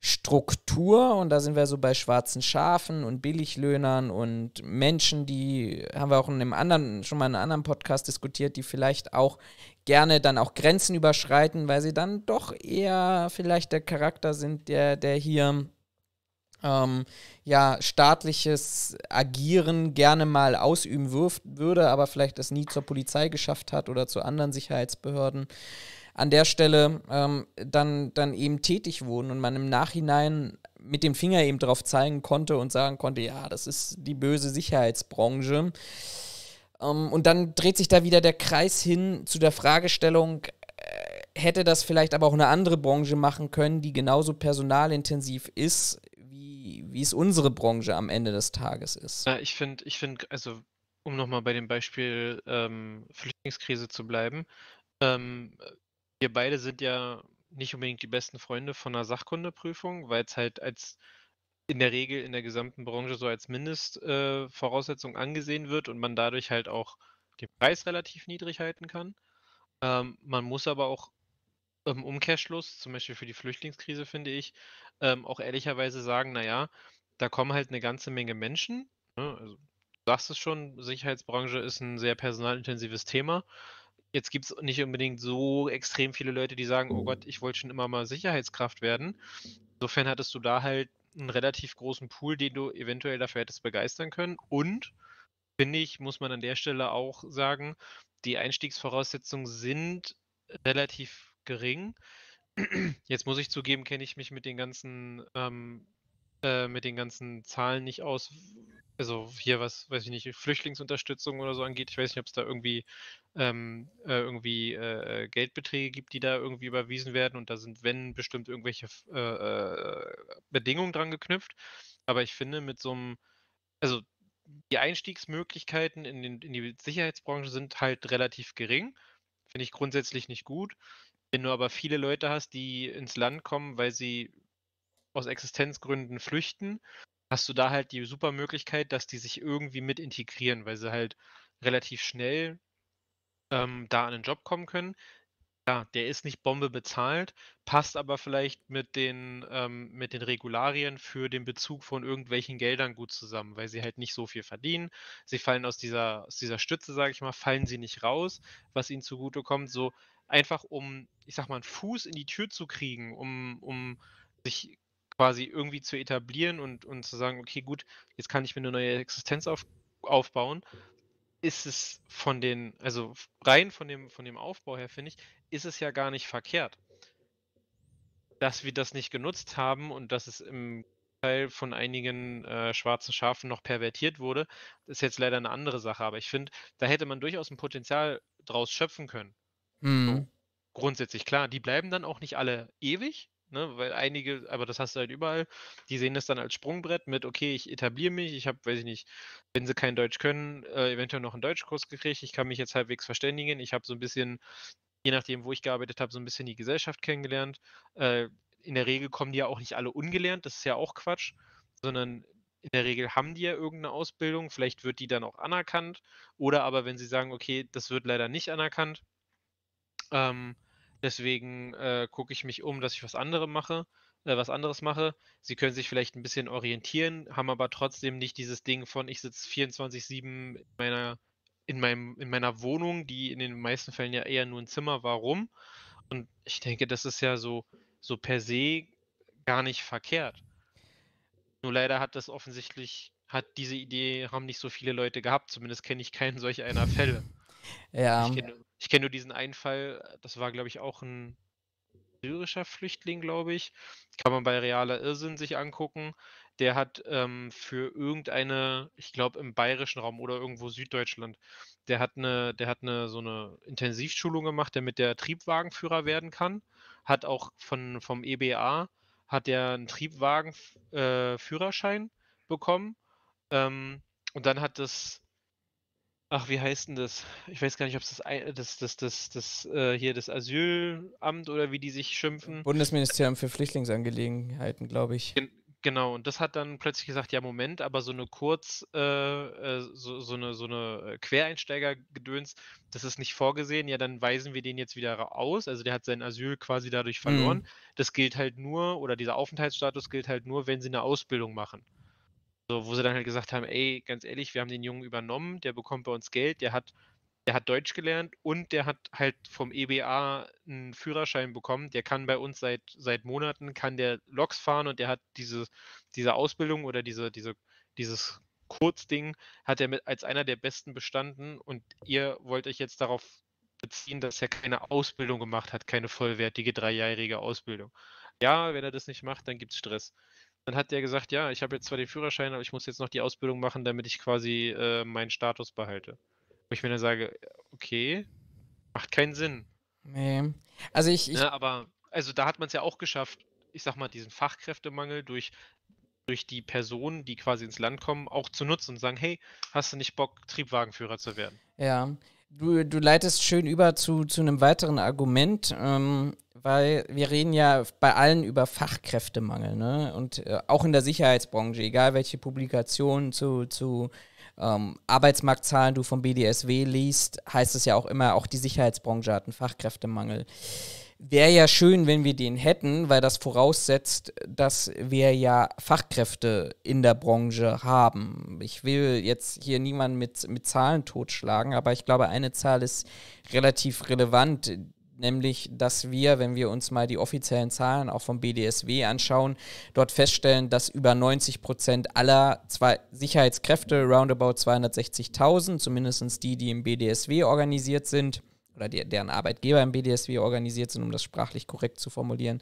Struktur, und da sind wir so bei schwarzen Schafen und Billiglöhnern und Menschen, die haben wir auch in einem anderen, schon mal in einem anderen Podcast diskutiert, die vielleicht auch gerne dann auch Grenzen überschreiten, weil sie dann doch eher vielleicht der Charakter sind, der, der hier ähm, ja, staatliches Agieren gerne mal ausüben wirft, würde, aber vielleicht das nie zur Polizei geschafft hat oder zu anderen Sicherheitsbehörden an der Stelle ähm, dann, dann eben tätig wurden und man im Nachhinein mit dem Finger eben drauf zeigen konnte und sagen konnte, ja, das ist die böse Sicherheitsbranche. Ähm, und dann dreht sich da wieder der Kreis hin zu der Fragestellung, äh, hätte das vielleicht aber auch eine andere Branche machen können, die genauso personalintensiv ist, wie es unsere Branche am Ende des Tages ist. Ja, ich finde, ich finde, also um nochmal bei dem Beispiel ähm, Flüchtlingskrise zu bleiben, ähm, wir beide sind ja nicht unbedingt die besten Freunde von einer Sachkundeprüfung, weil es halt als in der Regel in der gesamten Branche so als Mindestvoraussetzung äh, angesehen wird und man dadurch halt auch den Preis relativ niedrig halten kann. Ähm, man muss aber auch im Umkehrschluss, zum Beispiel für die Flüchtlingskrise, finde ich, ähm, auch ehrlicherweise sagen, naja, da kommen halt eine ganze Menge Menschen. Ne? Also, du sagst es schon, Sicherheitsbranche ist ein sehr personalintensives Thema. Jetzt gibt es nicht unbedingt so extrem viele Leute, die sagen, oh Gott, mhm. ich wollte schon immer mal Sicherheitskraft werden. Insofern hattest du da halt einen relativ großen Pool, den du eventuell dafür hättest begeistern können. Und, finde ich, muss man an der Stelle auch sagen, die Einstiegsvoraussetzungen sind relativ gering. [clears throat] Jetzt muss ich zugeben, kenne ich mich mit den ganzen ähm, äh, mit den ganzen Zahlen nicht aus. Also hier was, weiß ich nicht, Flüchtlingsunterstützung oder so angeht. Ich weiß nicht, ob es da irgendwie ähm, äh, irgendwie äh, äh, Geldbeträge gibt, die da irgendwie überwiesen werden und da sind wenn bestimmt irgendwelche äh, äh, Bedingungen dran geknüpft. Aber ich finde mit so einem, also die Einstiegsmöglichkeiten in, den, in die Sicherheitsbranche sind halt relativ gering. Finde ich grundsätzlich nicht gut. Wenn du aber viele Leute hast, die ins Land kommen, weil sie aus Existenzgründen flüchten, hast du da halt die super Möglichkeit, dass die sich irgendwie mit integrieren, weil sie halt relativ schnell ähm, da an einen Job kommen können. Ja, der ist nicht Bombe bezahlt, passt aber vielleicht mit den, ähm, mit den Regularien für den Bezug von irgendwelchen Geldern gut zusammen, weil sie halt nicht so viel verdienen. Sie fallen aus dieser, aus dieser Stütze, sage ich mal, fallen sie nicht raus, was ihnen zugutekommt. So, einfach um, ich sag mal, einen Fuß in die Tür zu kriegen, um, um sich quasi irgendwie zu etablieren und, und zu sagen, okay, gut, jetzt kann ich mir eine neue Existenz auf, aufbauen, ist es von den, also rein von dem, von dem Aufbau her, finde ich, ist es ja gar nicht verkehrt. Dass wir das nicht genutzt haben und dass es im Teil von einigen äh, schwarzen Schafen noch pervertiert wurde, ist jetzt leider eine andere Sache. Aber ich finde, da hätte man durchaus ein Potenzial draus schöpfen können. Mhm. So. Grundsätzlich klar, die bleiben dann auch nicht alle ewig, Ne, weil einige, aber das hast du halt überall, die sehen das dann als Sprungbrett mit, okay, ich etabliere mich, ich habe, weiß ich nicht, wenn sie kein Deutsch können, äh, eventuell noch einen Deutschkurs gekriegt, ich kann mich jetzt halbwegs verständigen, ich habe so ein bisschen, je nachdem, wo ich gearbeitet habe, so ein bisschen die Gesellschaft kennengelernt. Äh, in der Regel kommen die ja auch nicht alle ungelernt, das ist ja auch Quatsch, sondern in der Regel haben die ja irgendeine Ausbildung, vielleicht wird die dann auch anerkannt, oder aber wenn sie sagen, okay, das wird leider nicht anerkannt, ähm, deswegen äh, gucke ich mich um, dass ich was anderes mache, äh, was anderes mache. Sie können sich vielleicht ein bisschen orientieren, haben aber trotzdem nicht dieses Ding von ich sitze 24/7 in meiner in, meinem, in meiner Wohnung, die in den meisten Fällen ja eher nur ein Zimmer war, rum. Und ich denke, das ist ja so, so per se gar nicht verkehrt. Nur leider hat das offensichtlich, hat diese Idee, haben nicht so viele Leute gehabt. Zumindest kenne ich keinen solch einer Fälle. Ja. Ich ähm, kenne ich kenne nur diesen einen Fall, äh, das war, glaube ich, auch ein syrischer Flüchtling, glaube ich. Kann man bei realer Irrsinn sich angucken. Der hat ähm, für irgendeine, ich glaube im bayerischen Raum oder irgendwo Süddeutschland, der hat eine, der hat eine so eine Intensivschulung gemacht, damit der Triebwagenführer werden kann. Hat auch von, vom EBA hat er einen Triebwagenführerschein äh, bekommen. Ähm, und dann hat das Ach, wie heißt denn das? Ich weiß gar nicht, ob es das, das, das, das, das äh, hier das Asylamt oder wie die sich schimpfen. Bundesministerium für Flüchtlingsangelegenheiten, glaube ich. Gen Genau, und das hat dann plötzlich gesagt, ja Moment, aber so eine Kurz, äh, äh so, so, eine, so eine äh, Quereinsteiger-Gedöns, das ist nicht vorgesehen, ja dann weisen wir den jetzt wieder aus, also der hat sein Asyl quasi dadurch verloren. Mhm. Das gilt halt nur, oder dieser Aufenthaltsstatus gilt halt nur, wenn sie eine Ausbildung machen. So, wo sie dann halt gesagt haben, ey, ganz ehrlich, wir haben den Jungen übernommen, der bekommt bei uns Geld, der hat, der hat Deutsch gelernt und der hat halt vom EBA einen Führerschein bekommen, der kann bei uns seit, seit Monaten, kann der Loks fahren und der hat diese, diese Ausbildung oder diese, diese, dieses Kurzding, hat er mit, als einer der Besten bestanden und ihr wollt euch jetzt darauf beziehen, dass er keine Ausbildung gemacht hat, keine vollwertige dreijährige Ausbildung. Ja, wenn er das nicht macht, dann gibt es Stress. Dann hat der gesagt, ja, ich habe jetzt zwar den Führerschein, aber ich muss jetzt noch die Ausbildung machen, damit ich quasi äh, meinen Status behalte. Wo ich mir dann sage, okay, macht keinen Sinn. Nee. Also ich. ich ja, ne, aber, also da hat man es ja auch geschafft, ich sag mal, diesen Fachkräftemangel durch, durch die Personen, die quasi ins Land kommen, auch zu nutzen und sagen, hey, hast du nicht Bock, Triebwagenführer zu werden? Ja. Du, du leitest schön über zu, zu einem weiteren Argument. Ähm, weil wir reden ja bei allen über Fachkräftemangel, ne? Und äh, auch in der Sicherheitsbranche, egal welche Publikationen zu, zu ähm, Arbeitsmarktzahlen du vom BDSW liest, heißt es ja auch immer, auch die Sicherheitsbranche hat einen Fachkräftemangel. Wäre ja schön, wenn wir den hätten, weil das voraussetzt, dass wir ja Fachkräfte in der Branche haben. Ich will jetzt hier niemanden mit, mit Zahlen totschlagen, aber ich glaube, eine Zahl ist relativ relevant, nämlich dass wir, wenn wir uns mal die offiziellen Zahlen auch vom BDSW anschauen, dort feststellen, dass über 90 Prozent aller zwei Sicherheitskräfte, roundabout 260.000, zumindest die, die im BDSW organisiert sind, oder die, deren Arbeitgeber im BDSW organisiert sind, um das sprachlich korrekt zu formulieren,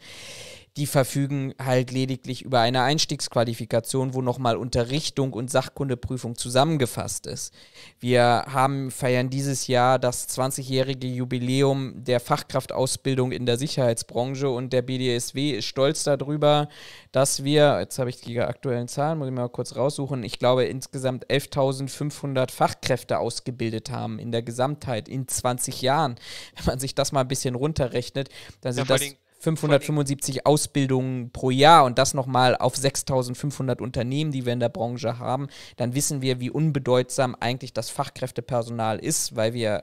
die verfügen halt lediglich über eine Einstiegsqualifikation, wo nochmal Unterrichtung und Sachkundeprüfung zusammengefasst ist. Wir haben, feiern dieses Jahr das 20-jährige Jubiläum der Fachkraftausbildung in der Sicherheitsbranche und der BDSW ist stolz darüber, dass wir, jetzt habe ich die aktuellen Zahlen, muss ich mal kurz raussuchen, ich glaube insgesamt 11.500 Fachkräfte ausgebildet haben in der Gesamtheit in 20 Jahren. Wenn man sich das mal ein bisschen runterrechnet, dann sind ja, das 575 Ausbildungen pro Jahr und das nochmal auf 6500 Unternehmen, die wir in der Branche haben, dann wissen wir, wie unbedeutsam eigentlich das Fachkräftepersonal ist, weil wir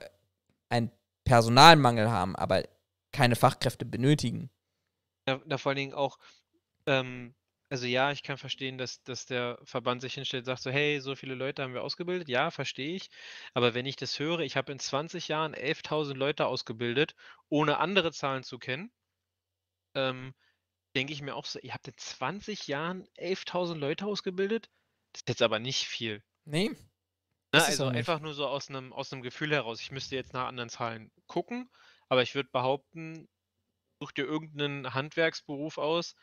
einen Personalmangel haben, aber keine Fachkräfte benötigen. Da, da vor allen Dingen auch, ähm, also ja, ich kann verstehen, dass, dass der Verband sich hinstellt und sagt so, hey, so viele Leute haben wir ausgebildet. Ja, verstehe ich. Aber wenn ich das höre, ich habe in 20 Jahren 11.000 Leute ausgebildet, ohne andere Zahlen zu kennen ähm, denke ich mir auch so, ihr habt in 20 Jahren 11.000 Leute ausgebildet, das ist jetzt aber nicht viel. Nee. Na, ne, also einfach nur so aus einem aus Gefühl heraus. Ich müsste jetzt nach anderen Zahlen gucken, aber ich würde behaupten, such dir irgendeinen Handwerksberuf aus,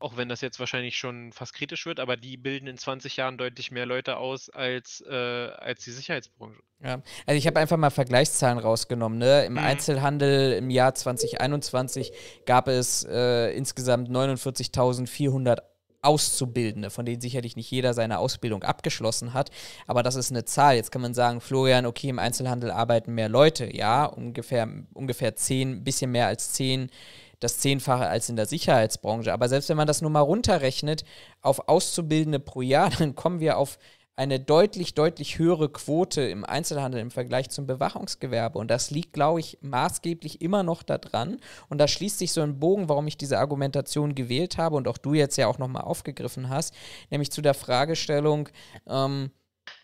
auch wenn das jetzt wahrscheinlich schon fast kritisch wird, aber die bilden in 20 Jahren deutlich mehr Leute aus als, äh, als die Sicherheitsbranche. Ja, also ich habe einfach mal Vergleichszahlen rausgenommen. Ne? Im mhm. Einzelhandel im Jahr 2021 gab es äh, insgesamt 49.400 Auszubildende, von denen sicherlich nicht jeder seine Ausbildung abgeschlossen hat, aber das ist eine Zahl. Jetzt kann man sagen, Florian, okay, im Einzelhandel arbeiten mehr Leute, ja, ungefähr, ungefähr ein bisschen mehr als 10 das Zehnfache als in der Sicherheitsbranche. Aber selbst wenn man das nur mal runterrechnet auf Auszubildende pro Jahr, [laughs] dann kommen wir auf eine deutlich, deutlich höhere Quote im Einzelhandel im Vergleich zum Bewachungsgewerbe. Und das liegt, glaube ich, maßgeblich immer noch daran. Und da schließt sich so ein Bogen, warum ich diese Argumentation gewählt habe und auch du jetzt ja auch nochmal aufgegriffen hast, nämlich zu der Fragestellung, ähm,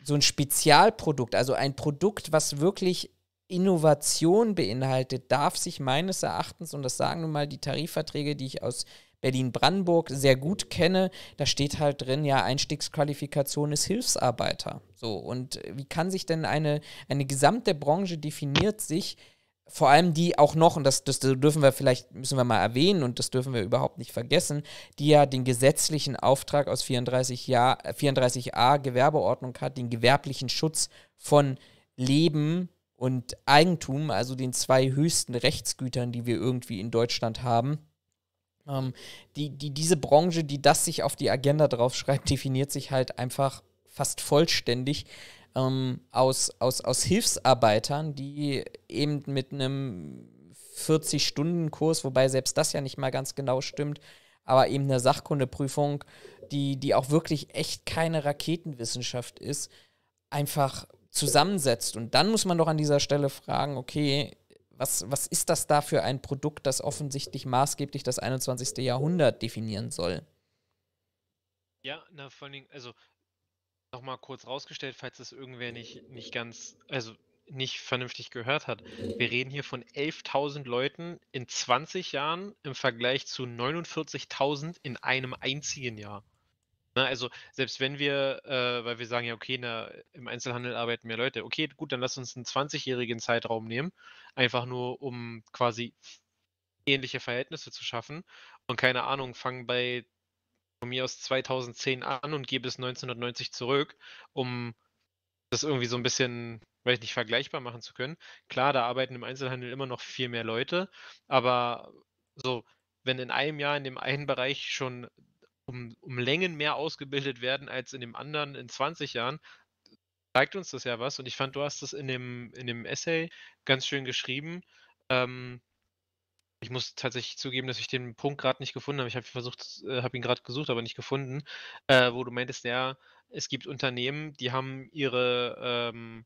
so ein Spezialprodukt, also ein Produkt, was wirklich Innovation beinhaltet, darf sich meines Erachtens, und das sagen nun mal die Tarifverträge, die ich aus Berlin-Brandenburg sehr gut kenne, da steht halt drin, ja, Einstiegsqualifikation ist Hilfsarbeiter. So, und wie kann sich denn eine, eine gesamte Branche definiert sich, vor allem die auch noch, und das, das dürfen wir vielleicht, müssen wir mal erwähnen und das dürfen wir überhaupt nicht vergessen, die ja den gesetzlichen Auftrag aus 34 Jahr, 34a Gewerbeordnung hat, den gewerblichen Schutz von Leben und Eigentum, also den zwei höchsten Rechtsgütern, die wir irgendwie in Deutschland haben. Ähm, die, die, diese Branche, die das sich auf die Agenda draufschreibt, definiert sich halt einfach fast vollständig ähm, aus, aus, aus Hilfsarbeitern, die eben mit einem 40-Stunden-Kurs, wobei selbst das ja nicht mal ganz genau stimmt, aber eben eine Sachkundeprüfung, die, die auch wirklich echt keine Raketenwissenschaft ist, einfach zusammensetzt. Und dann muss man doch an dieser Stelle fragen, okay, was, was ist das da für ein Produkt, das offensichtlich maßgeblich das 21. Jahrhundert definieren soll? Ja, na, vor allen Dingen, also nochmal kurz rausgestellt, falls das irgendwer nicht, nicht ganz, also nicht vernünftig gehört hat. Wir reden hier von 11.000 Leuten in 20 Jahren im Vergleich zu 49.000 in einem einzigen Jahr. Na, ne, also selbst wenn wir, äh, weil wir sagen ja, okay, na, im Einzelhandel arbeiten mehr Leute, okay, gut, dann lass uns einen 20-jährigen Zeitraum nehmen, einfach nur um quasi ähnliche Verhältnisse zu schaffen. Und keine Ahnung, fangen bei von mir aus 2010 an und gehe bis 1990 zurück, um das irgendwie so ein bisschen, weiß ich nicht, vergleichbar machen zu können. Klar, da arbeiten im Einzelhandel immer noch viel mehr Leute, aber so, wenn in einem Jahr in dem einen Bereich schon um, um Längen mehr ausgebildet werden als in dem anderen in 20 Jahren, zeigt uns das ja was. Und ich fand, du hast das in dem, in dem Essay ganz schön geschrieben. Ähm, ich muss tatsächlich zugeben, dass ich den Punkt gerade nicht gefunden habe. Ich habe äh, habe ihn gerade gesucht, aber nicht gefunden, äh, wo du meintest, ja, es gibt Unternehmen, die haben ihre, ähm,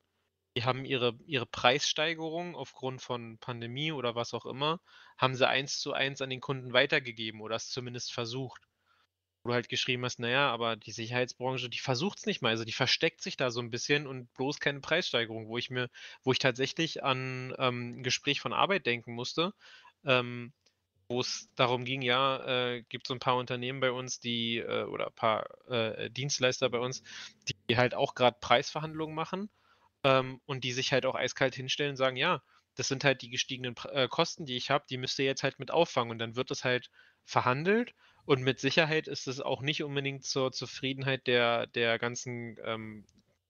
die haben ihre, ihre Preissteigerung aufgrund von Pandemie oder was auch immer, haben sie eins zu eins an den Kunden weitergegeben oder es zumindest versucht wo du halt geschrieben hast, naja, aber die Sicherheitsbranche, die versucht es nicht mal, also die versteckt sich da so ein bisschen und bloß keine Preissteigerung, wo ich mir, wo ich tatsächlich an ähm, ein Gespräch von Arbeit denken musste, ähm, wo es darum ging, ja, äh, gibt so ein paar Unternehmen bei uns, die, äh, oder ein paar äh, Dienstleister bei uns, die halt auch gerade Preisverhandlungen machen ähm, und die sich halt auch eiskalt hinstellen und sagen, ja, das sind halt die gestiegenen äh, Kosten, die ich habe, die müsst ihr jetzt halt mit auffangen und dann wird das halt verhandelt und mit Sicherheit ist es auch nicht unbedingt zur Zufriedenheit der, der ganzen ähm,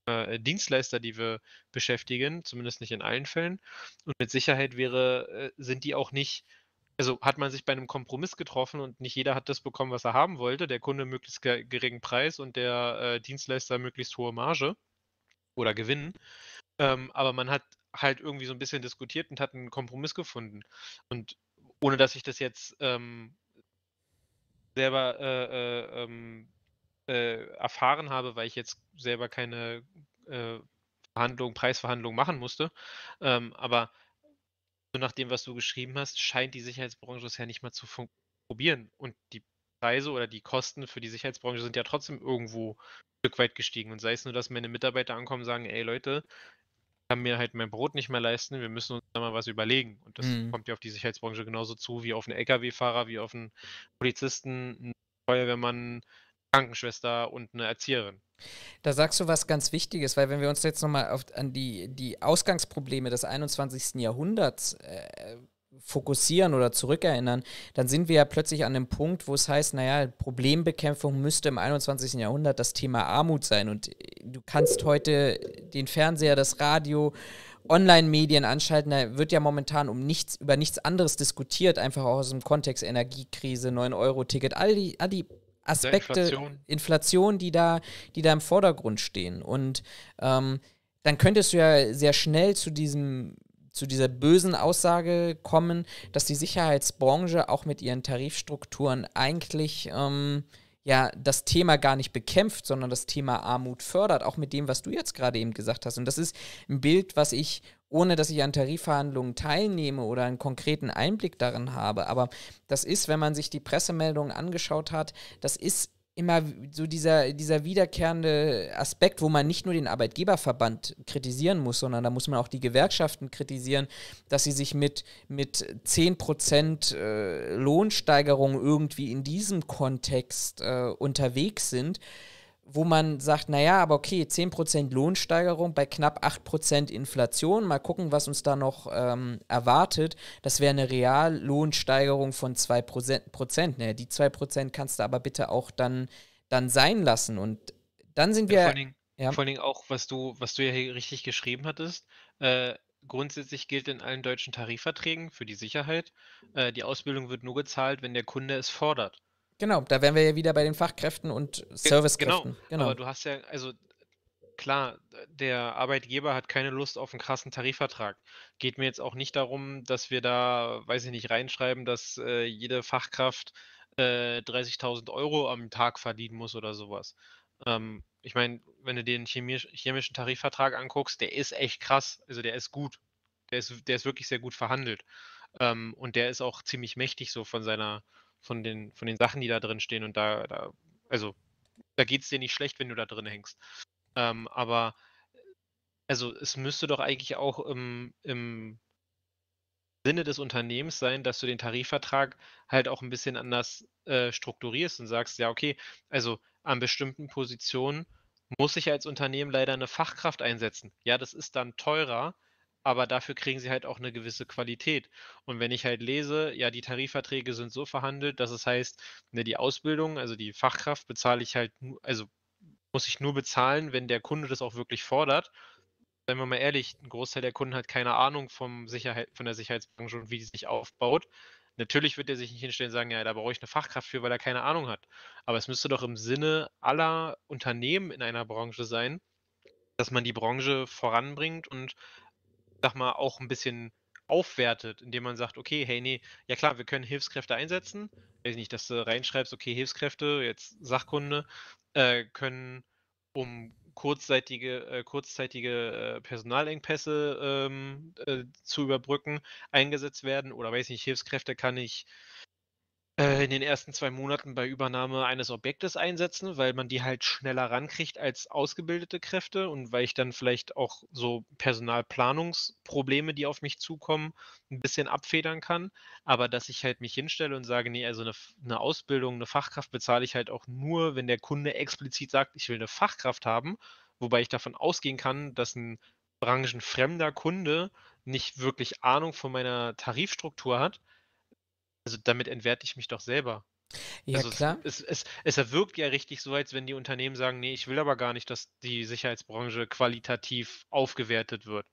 äh, Dienstleister, die wir beschäftigen, zumindest nicht in allen Fällen. Und mit Sicherheit wäre, äh, sind die auch nicht, also hat man sich bei einem Kompromiss getroffen und nicht jeder hat das bekommen, was er haben wollte. Der Kunde möglichst geringen Preis und der äh, Dienstleister möglichst hohe Marge oder Gewinn. Ähm, aber man hat halt irgendwie so ein bisschen diskutiert und hat einen Kompromiss gefunden. Und ohne dass ich das jetzt ähm, selber äh, äh, ähm, äh, erfahren habe, weil ich jetzt selber keine äh, Verhandlung, Preisverhandlung machen musste. Ähm, aber nach dem, was du geschrieben hast, scheint die Sicherheitsbranche es ja nicht mal zu probieren. Und die Preise oder die Kosten für die Sicherheitsbranche sind ja trotzdem irgendwo ein Stück weit gestiegen. Und sei es nur, dass meine Mitarbeiter ankommen und sagen, ey Leute, kann mir halt mein Brot nicht mehr leisten, wir müssen uns da mal was überlegen. Und das mhm. kommt ja auf die Sicherheitsbranche genauso zu wie auf einen Lkw-Fahrer, wie auf einen Polizisten, einen Feuerwehrmann, Krankenschwester und eine Erzieherin. Da sagst du was ganz Wichtiges, weil wenn wir uns jetzt nochmal an die, die Ausgangsprobleme des 21. Jahrhunderts äh, fokussieren oder zurückerinnern, dann sind wir ja plötzlich an dem Punkt, wo es heißt, naja, Problembekämpfung müsste im 21. Jahrhundert das Thema Armut sein. Und äh, du kannst heute den Fernseher, das Radio, Online-Medien anschalten, da wird ja momentan um nichts, über nichts anderes diskutiert, einfach auch aus dem Kontext Energiekrise, 9-Euro-Ticket, all die, all die Aspekte, Inflation. Inflation. die da, die da im Vordergrund stehen. Und ähm, dann könntest du ja sehr schnell zu diesem zu dieser bösen Aussage kommen, dass die Sicherheitsbranche auch mit ihren Tarifstrukturen eigentlich ähm, ja das Thema gar nicht bekämpft, sondern das Thema Armut fördert, auch mit dem, was du jetzt gerade eben gesagt hast. Und das ist ein Bild, was ich, ohne dass ich an Tarifverhandlungen teilnehme oder einen konkreten Einblick darin habe, aber das ist, wenn man sich die Pressemeldungen angeschaut hat, das ist immer so dieser, dieser wiederkehrende Aspekt, wo man nicht nur den Arbeitgeberverband kritisieren muss, sondern da muss man auch die Gewerkschaften kritisieren, dass sie sich mit, mit 10% äh, Lohnsteigerung irgendwie in diesem Kontext äh, unterwegs sind wo man sagt, naja, aber okay, 10% Lohnsteigerung bei knapp 8% Inflation, mal gucken, was uns da noch ähm, erwartet, das wäre eine Reallohnsteigerung von 2%. Ne? Die 2% kannst du aber bitte auch dann, dann sein lassen. Und dann sind wir... vor, allen Dingen, ja. vor allen Dingen auch, was du, was du ja hier richtig geschrieben hattest, äh, grundsätzlich gilt in allen deutschen Tarifverträgen für die Sicherheit, äh, die Ausbildung wird nur gezahlt, wenn der Kunde es fordert. Genau, da wären wir ja wieder bei den Fachkräften und Servicekräften. Genau. genau, aber du hast ja, also klar, der Arbeitgeber hat keine Lust auf einen krassen Tarifvertrag. Geht mir jetzt auch nicht darum, dass wir da, weiß ich nicht, reinschreiben, dass äh, jede Fachkraft äh, 30.000 Euro am Tag verdienen muss oder sowas. Ähm, ich meine, wenn du den chemisch, chemischen Tarifvertrag anguckst, der ist echt krass. Also der ist gut. Der ist, der ist wirklich sehr gut verhandelt. Ähm, und der ist auch ziemlich mächtig so von seiner, von den, von den Sachen, die da drin stehen. Und da, da also, da geht es dir nicht schlecht, wenn du da drin hängst. Ähm, aber, also, es müsste doch eigentlich auch im, im Sinne des Unternehmens sein, dass du den Tarifvertrag halt auch ein bisschen anders äh, strukturierst und sagst, ja, okay, also an bestimmten Positionen muss ich als Unternehmen leider eine Fachkraft einsetzen. Ja, das ist dann teurer, aber dafür kriegen sie halt auch eine gewisse Qualität. Und wenn ich halt lese, ja, die Tarifverträge sind so verhandelt, dass es heißt, ne, die Ausbildung, also die Fachkraft bezahle ich halt, also muss ich nur bezahlen, wenn der Kunde das auch wirklich fordert. Seien wir mal ehrlich, ein Großteil der Kunden hat keine Ahnung vom Sicherheit, von der Sicherheitsbranche und wie die sich aufbaut. Natürlich wird er sich nicht hinstellen und sagen, ja, da brauche ich eine Fachkraft für, weil er keine Ahnung hat. Aber es müsste doch im Sinne aller Unternehmen in einer Branche sein, dass man die Branche voranbringt und sag mal, auch ein bisschen aufwertet, indem man sagt, okay, hey, nee, ja klar, wir können Hilfskräfte einsetzen. Weiß nicht, dass du reinschreibst, okay, Hilfskräfte, jetzt Sachkunde, äh, können um kurzzeitige, äh, kurzzeitige äh, Personalengpässe ähm, äh, zu überbrücken, eingesetzt werden. Oder weiß nicht, Hilfskräfte kann ich äh, in den ersten zwei Monaten bei Übernahme eines Objektes einsetzen, weil man die halt schneller rankriegt als ausgebildete Kräfte und weil ich dann vielleicht auch so Personalplanungsprobleme, die auf mich zukommen, ein bisschen abfedern kann. Aber dass ich halt mich hinstelle und sage, nee, also eine, eine Ausbildung, eine Fachkraft bezahle ich halt auch nur, wenn der Kunde explizit sagt, ich will eine Fachkraft haben, wobei ich davon ausgehen kann, dass ein branchenfremder Kunde nicht wirklich Ahnung von meiner Tarifstruktur hat also damit entwerte ich mich doch selber. Ja, also klar. Es, es, es, es erwirkt ja richtig so, als wenn die Unternehmen sagen, nee, ich will aber gar nicht, dass die Sicherheitsbranche qualitativ aufgewertet wird.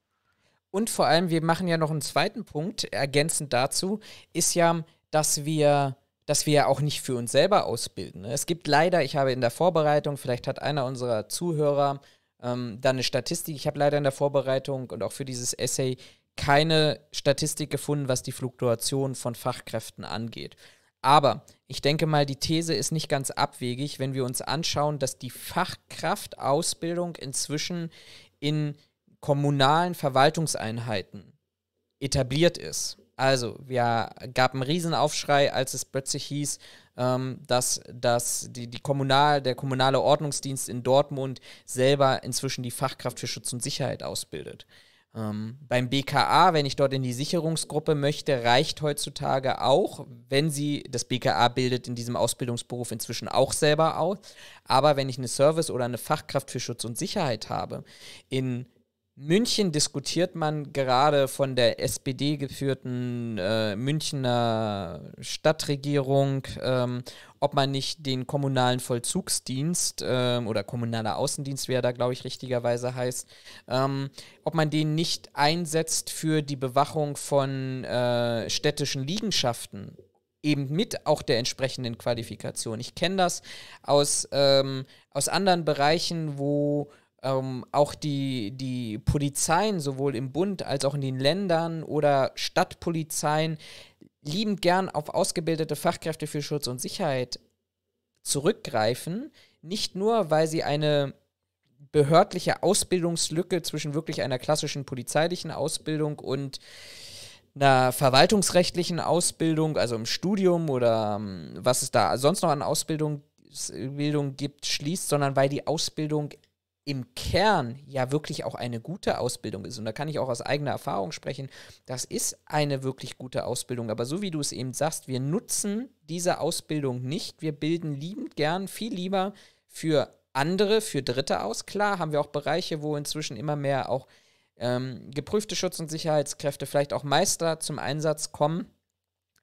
Und vor allem, wir machen ja noch einen zweiten Punkt ergänzend dazu, ist ja, dass wir dass wir auch nicht für uns selber ausbilden. Ne? Es gibt leider, ich habe in der Vorbereitung, vielleicht hat einer unserer Zuhörer ähm, da eine Statistik, ich habe leider in der Vorbereitung und auch für dieses Essay keine Statistik gefunden, was die Fluktuation von Fachkräften angeht. Aber ich denke mal, die These ist nicht ganz abwegig, wenn wir uns anschauen, dass die Fachkraftausbildung inzwischen in kommunalen Verwaltungseinheiten etabliert ist. Also, wir gab einen Riesenaufschrei, als es plötzlich hieß, ähm, dass, dass die, die Kommunal, der kommunale Ordnungsdienst in Dortmund selber inzwischen die Fachkraft für Schutz und Sicherheit ausbildet. Ähm, beim BKA, wenn ich dort in die Sicherungsgruppe möchte, reicht heutzutage auch, wenn Sie, das BKA bildet in diesem Ausbildungsberuf inzwischen auch selber aus, aber wenn ich eine Service- oder eine Fachkraft für Schutz und Sicherheit habe, in München diskutiert man gerade von der SPD geführten äh, Münchner Stadtregierung, ähm, ob man nicht den kommunalen Vollzugsdienst äh, oder kommunaler Außendienst, wie er da, glaube ich, richtigerweise heißt, ähm, ob man den nicht einsetzt für die Bewachung von äh, städtischen Liegenschaften eben mit auch der entsprechenden Qualifikation. Ich kenne das aus, ähm, aus anderen Bereichen, wo ähm, auch die, die Polizeien sowohl im Bund als auch in den Ländern oder Stadtpolizeien liebend gern auf ausgebildete Fachkräfte für Schutz und Sicherheit zurückgreifen, nicht nur, weil sie eine behördliche Ausbildungslücke zwischen wirklich einer klassischen polizeilichen Ausbildung und einer verwaltungsrechtlichen Ausbildung, also im Studium oder ähm, was es da sonst noch an Ausbildung Bildung gibt, schließt, sondern weil die Ausbildung im Kern ja wirklich auch eine gute Ausbildung ist. Und da kann ich auch aus eigener Erfahrung sprechen. Das ist eine wirklich gute Ausbildung. Aber so wie du es eben sagst, wir nutzen diese Ausbildung nicht. Wir bilden liebend gern, viel lieber für andere, für Dritte aus. Klar haben wir auch Bereiche, wo inzwischen immer mehr auch ähm, geprüfte Schutz- und Sicherheitskräfte, vielleicht auch Meister zum Einsatz kommen.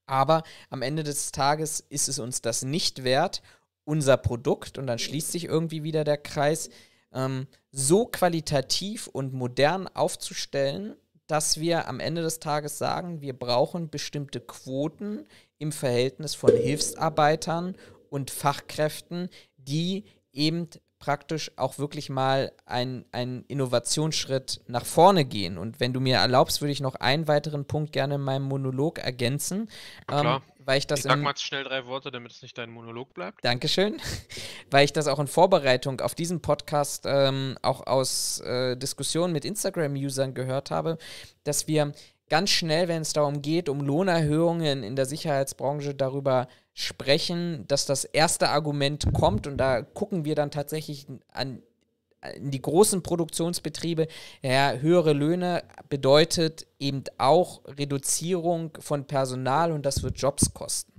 Aber am Ende des Tages ist es uns das nicht wert, unser Produkt, und dann schließt sich irgendwie wieder der Kreis, ähm, so qualitativ und modern aufzustellen, dass wir am Ende des Tages sagen, wir brauchen bestimmte Quoten im Verhältnis von Hilfsarbeitern und Fachkräften, die eben praktisch auch wirklich mal einen Innovationsschritt nach vorne gehen. Und wenn du mir erlaubst, würde ich noch einen weiteren Punkt gerne in meinem Monolog ergänzen. Ähm, weil ich das ich sag mal schnell drei Worte, damit es nicht dein Monolog bleibt. Dankeschön, [laughs] weil ich das auch in Vorbereitung auf diesen Podcast ähm, auch aus äh, Diskussionen mit Instagram-Usern gehört habe, dass wir ganz schnell, wenn es darum geht, um Lohnerhöhungen in der Sicherheitsbranche darüber sprechen, dass das erste Argument kommt und da gucken wir dann tatsächlich an in die großen Produktionsbetriebe, ja, höhere Löhne bedeutet eben auch Reduzierung von Personal und das wird Jobs kosten.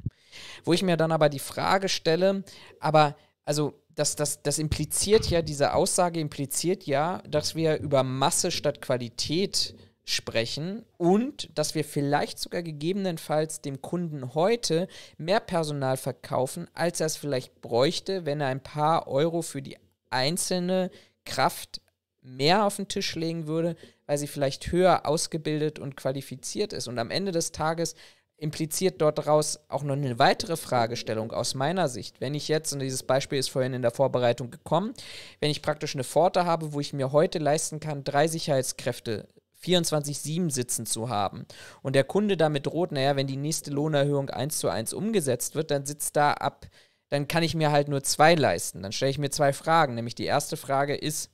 Wo ich mir dann aber die Frage stelle, aber also das, das, das impliziert ja, diese Aussage impliziert ja, dass wir über Masse statt Qualität sprechen und dass wir vielleicht sogar gegebenenfalls dem Kunden heute mehr Personal verkaufen, als er es vielleicht bräuchte, wenn er ein paar Euro für die einzelne Kraft mehr auf den Tisch legen würde, weil sie vielleicht höher ausgebildet und qualifiziert ist. Und am Ende des Tages impliziert dort daraus auch noch eine weitere Fragestellung aus meiner Sicht. Wenn ich jetzt, und dieses Beispiel ist vorhin in der Vorbereitung gekommen, wenn ich praktisch eine Pforte habe, wo ich mir heute leisten kann, drei Sicherheitskräfte 24-7 sitzen zu haben und der Kunde damit droht, naja, wenn die nächste Lohnerhöhung 1 zu 1 umgesetzt wird, dann sitzt da ab dann kann ich mir halt nur zwei leisten. Dann stelle ich mir zwei Fragen. Nämlich die erste Frage ist,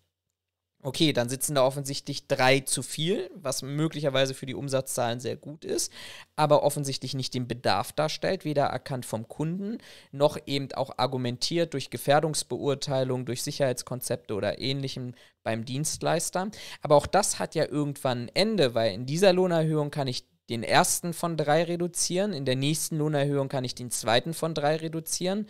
okay, dann sitzen da offensichtlich drei zu viel, was möglicherweise für die Umsatzzahlen sehr gut ist, aber offensichtlich nicht den Bedarf darstellt, weder erkannt vom Kunden, noch eben auch argumentiert durch Gefährdungsbeurteilung, durch Sicherheitskonzepte oder ähnlichem beim Dienstleister. Aber auch das hat ja irgendwann ein Ende, weil in dieser Lohnerhöhung kann ich den ersten von drei reduzieren, in der nächsten Lohnerhöhung kann ich den zweiten von drei reduzieren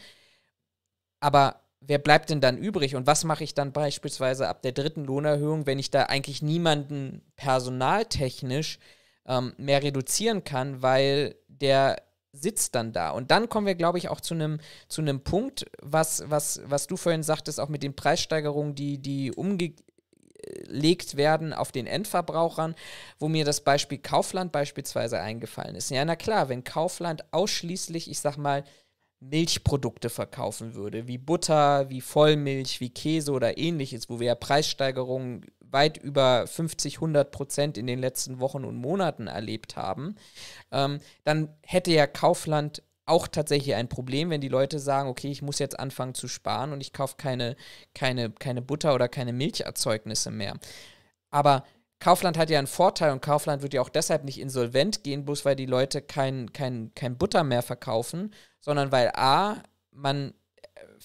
aber wer bleibt denn dann übrig und was mache ich dann beispielsweise ab der dritten Lohnerhöhung, wenn ich da eigentlich niemanden personaltechnisch ähm, mehr reduzieren kann, weil der sitzt dann da. Und dann kommen wir, glaube ich, auch zu einem zu Punkt, was, was, was du vorhin sagtest, auch mit den Preissteigerungen, die, die umgelegt werden auf den Endverbrauchern, wo mir das Beispiel Kaufland beispielsweise eingefallen ist. Ja, na klar, wenn Kaufland ausschließlich, ich sag mal, Milchprodukte verkaufen würde, wie Butter, wie Vollmilch, wie Käse oder ähnliches, wo wir ja Preissteigerungen weit über 50, 100 Prozent in den letzten Wochen und Monaten erlebt haben, ähm, dann hätte ja Kaufland auch tatsächlich ein Problem, wenn die Leute sagen, okay, ich muss jetzt anfangen zu sparen und ich kaufe keine, keine, keine Butter oder keine Milcherzeugnisse mehr. Aber Kaufland hat ja einen Vorteil und Kaufland wird ja auch deshalb nicht insolvent gehen, bloß weil die Leute kein, kein, kein Butter mehr verkaufen, sondern weil A, man äh,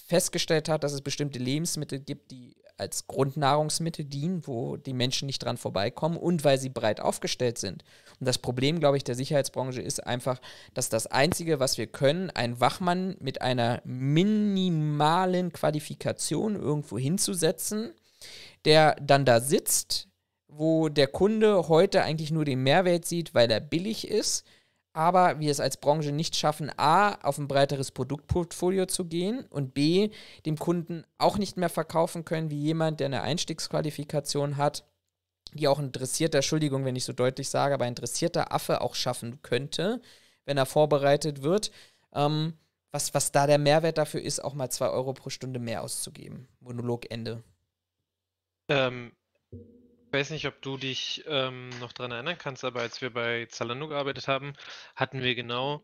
festgestellt hat, dass es bestimmte Lebensmittel gibt, die als Grundnahrungsmittel dienen, wo die Menschen nicht dran vorbeikommen und weil sie breit aufgestellt sind. Und das Problem, glaube ich, der Sicherheitsbranche ist einfach, dass das Einzige, was wir können, einen Wachmann mit einer minimalen Qualifikation irgendwo hinzusetzen, der dann da sitzt, wo der Kunde heute eigentlich nur den Mehrwert sieht, weil er billig ist, aber wir es als Branche nicht schaffen, a, auf ein breiteres Produktportfolio zu gehen und b, dem Kunden auch nicht mehr verkaufen können wie jemand, der eine Einstiegsqualifikation hat, die auch ein interessierter, Entschuldigung, wenn ich so deutlich sage, aber ein interessierter Affe auch schaffen könnte, wenn er vorbereitet wird. Ähm, was, was da der Mehrwert dafür ist, auch mal 2 Euro pro Stunde mehr auszugeben. Monolog Ende. Ähm, weiß nicht, ob du dich ähm, noch daran erinnern kannst, aber als wir bei Zalando gearbeitet haben, hatten wir genau,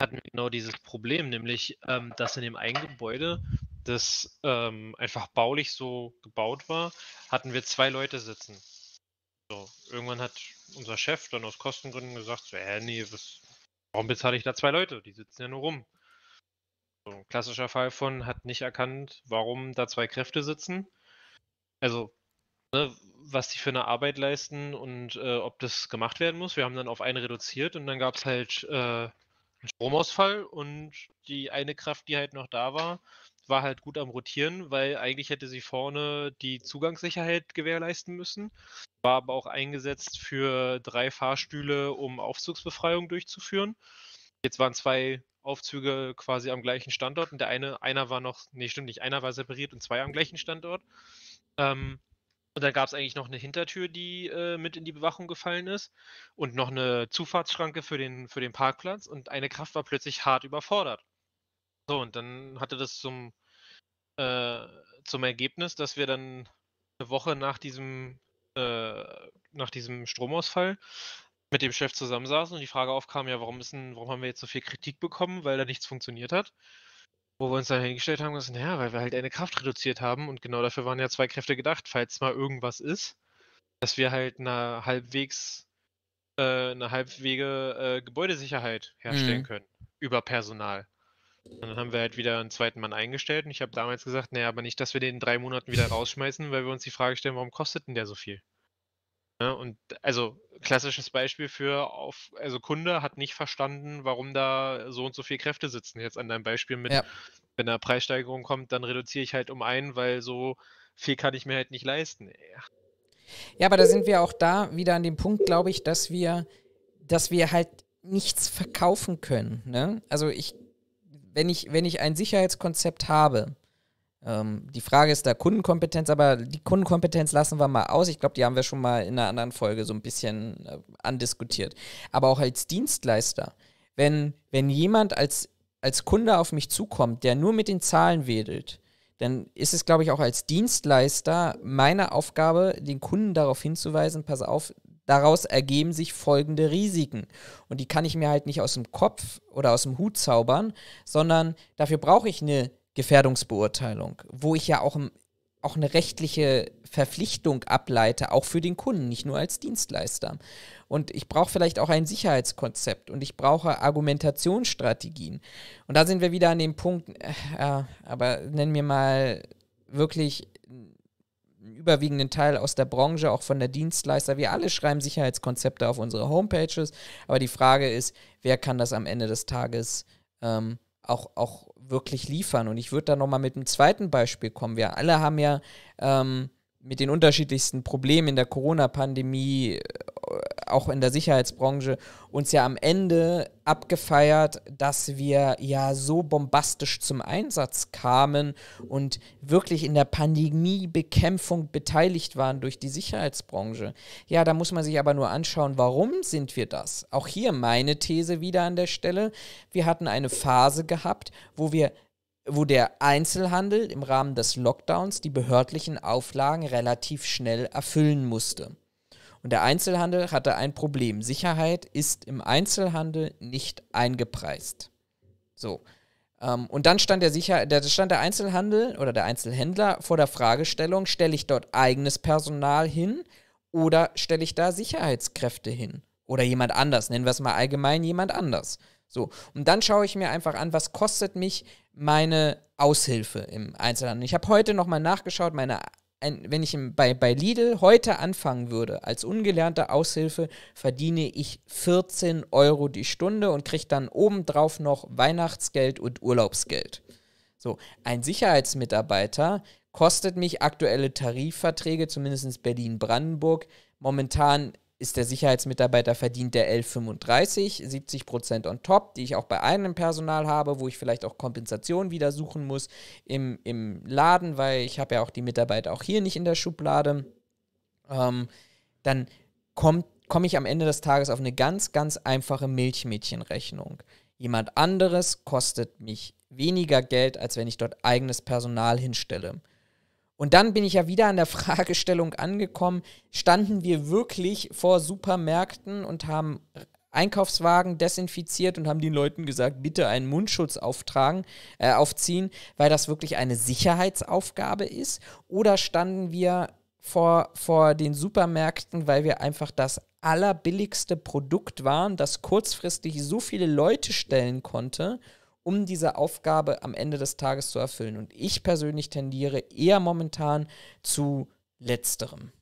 hatten wir genau dieses Problem, nämlich, ähm, dass in dem einen Gebäude, das ähm, einfach baulich so gebaut war, hatten wir zwei Leute sitzen. So, irgendwann hat unser Chef dann aus Kostengründen gesagt, so, äh, nee, was, warum bezahle ich da zwei Leute? Die sitzen ja nur rum. So, klassischer Fall von hat nicht erkannt, warum da zwei Kräfte sitzen. Also ne, was die für eine Arbeit leisten und äh, ob das gemacht werden muss. Wir haben dann auf einen reduziert und dann gab es halt äh, einen Stromausfall und die eine Kraft, die halt noch da war, war halt gut am Rotieren, weil eigentlich hätte sie vorne die Zugangssicherheit gewährleisten müssen, war aber auch eingesetzt für drei Fahrstühle, um Aufzugsbefreiung durchzuführen. Jetzt waren zwei Aufzüge quasi am gleichen Standort und der eine, einer war noch, nee, stimmt nicht, einer war separiert und zwei am gleichen Standort. Ähm, und dann gab es eigentlich noch eine Hintertür, die äh, mit in die Bewachung gefallen ist und noch eine Zufahrtsschranke für den, für den Parkplatz und eine Kraft war plötzlich hart überfordert. So, und dann hatte das zum, äh, zum Ergebnis, dass wir dann eine Woche nach diesem, äh, nach diesem Stromausfall mit dem Chef zusammensaßen und die Frage aufkam, ja, warum, ist denn, warum haben wir jetzt so viel Kritik bekommen, weil da nichts funktioniert hat. Wo wir uns dann hingestellt haben, gesagt, naja, weil wir halt eine Kraft reduziert haben und genau dafür waren ja zwei Kräfte gedacht, falls mal irgendwas ist, dass wir halt eine halbwegs, äh, eine halbwege äh, Gebäudesicherheit herstellen mhm. können über Personal. Und dann haben wir halt wieder einen zweiten Mann eingestellt und ich habe damals gesagt, naja, aber nicht, dass wir den in drei Monaten wieder rausschmeißen, weil wir uns die Frage stellen, warum kostet denn der so viel? Ja, ne, und also klassisches Beispiel für auf, also Kunde hat nicht verstanden, warum da so und so viele Kräfte sitzen. Jetzt an deinem Beispiel mit, ja. wenn eine Preissteigerung kommt, dann reduziere ich halt um einen, weil so viel kann ich mir halt nicht leisten. Ja. ja, aber da sind wir auch da wieder an dem Punkt, glaube ich, dass wir, dass wir halt nichts verkaufen können. Ne? Also ich, wenn ich, wenn ich ein Sicherheitskonzept habe, ähm, die Frage ist da Kundenkompetenz, aber die Kundenkompetenz lassen wir mal aus. Ich glaube, die haben wir schon mal in einer anderen Folge so ein bisschen äh, andiskutiert. Aber auch als Dienstleister, wenn, wenn jemand als, als Kunde auf mich zukommt, der nur mit den Zahlen wedelt, dann ist es, glaube ich, auch als Dienstleister meine Aufgabe, den Kunden darauf hinzuweisen, pass auf, daraus ergeben sich folgende Risiken. Und die kann ich mir halt nicht aus dem Kopf oder aus dem Hut zaubern, sondern dafür brauche ich eine Gefährdungsbeurteilung, wo ich ja auch, auch eine rechtliche Verpflichtung ableite, auch für den Kunden, nicht nur als Dienstleister. Und ich brauche vielleicht auch ein Sicherheitskonzept und ich brauche Argumentationsstrategien. Und da sind wir wieder an dem Punkt, äh, aber nennen wir mal wirklich einen überwiegenden Teil aus der Branche, auch von der Dienstleister. Wir alle schreiben Sicherheitskonzepte auf unsere Homepages, aber die Frage ist, wer kann das am Ende des Tages ähm, auch, auch wirklich liefern. Und ich würde da nochmal mit einem zweiten Beispiel kommen. Wir alle haben ja ähm, mit den unterschiedlichsten Problemen in der Corona-Pandemie, äh, auch in der Sicherheitsbranche, uns ja am Ende abgefeiert, dass wir ja so bombastisch zum Einsatz kamen und wirklich in der Pandemiebekämpfung beteiligt waren durch die Sicherheitsbranche. Ja, da muss man sich aber nur anschauen, warum sind wir das? Auch hier meine These wieder an der Stelle. Wir hatten eine Phase gehabt, wo wir wo der Einzelhandel im Rahmen des Lockdowns die behördlichen Auflagen relativ schnell erfüllen musste. Und der Einzelhandel hatte ein Problem. Sicherheit ist im Einzelhandel nicht eingepreist. So. Ähm, und dann stand der, Sicher der, stand der Einzelhandel oder der Einzelhändler vor der Fragestellung, stelle ich dort eigenes Personal hin oder stelle ich da Sicherheitskräfte hin? Oder jemand anders, nennen wir es mal allgemein jemand anders. So, und dann schaue ich mir einfach an, was kostet mich meine Aushilfe im Einzelhandel. Ich habe heute nochmal nachgeschaut, meine, ein, wenn ich im, bei, bei Lidl heute anfangen würde, als ungelernte Aushilfe verdiene ich 14 Euro die Stunde und kriege dann obendrauf noch Weihnachtsgeld und Urlaubsgeld. So, ein Sicherheitsmitarbeiter kostet mich aktuelle Tarifverträge, zumindest Berlin-Brandenburg, momentan ist der Sicherheitsmitarbeiter verdient der 11,35, 70 Prozent on top, die ich auch bei einem Personal habe, wo ich vielleicht auch Kompensation wieder suchen muss im, im Laden, weil ich habe ja auch die Mitarbeiter auch hier nicht in der Schublade. Ähm, dann komme komm ich am Ende des Tages auf eine ganz, ganz einfache Milchmädchenrechnung. Jemand anderes kostet mich weniger Geld, als wenn ich dort eigenes Personal hinstelle. Und dann bin ich ja wieder an der [laughs] Fragestellung angekommen, standen wir wirklich vor Supermärkten und haben Einkaufswagen desinfiziert und haben den Leuten gesagt, bitte einen Mundschutz auftragen, äh, aufziehen, weil das wirklich eine Sicherheitsaufgabe ist? Oder standen wir vor, vor den Supermärkten, weil wir einfach das allerbilligste Produkt waren, das kurzfristig so viele Leute stellen konnte? um diese Aufgabe am Ende des Tages zu erfüllen. Und ich persönlich tendiere eher momentan zu letzterem.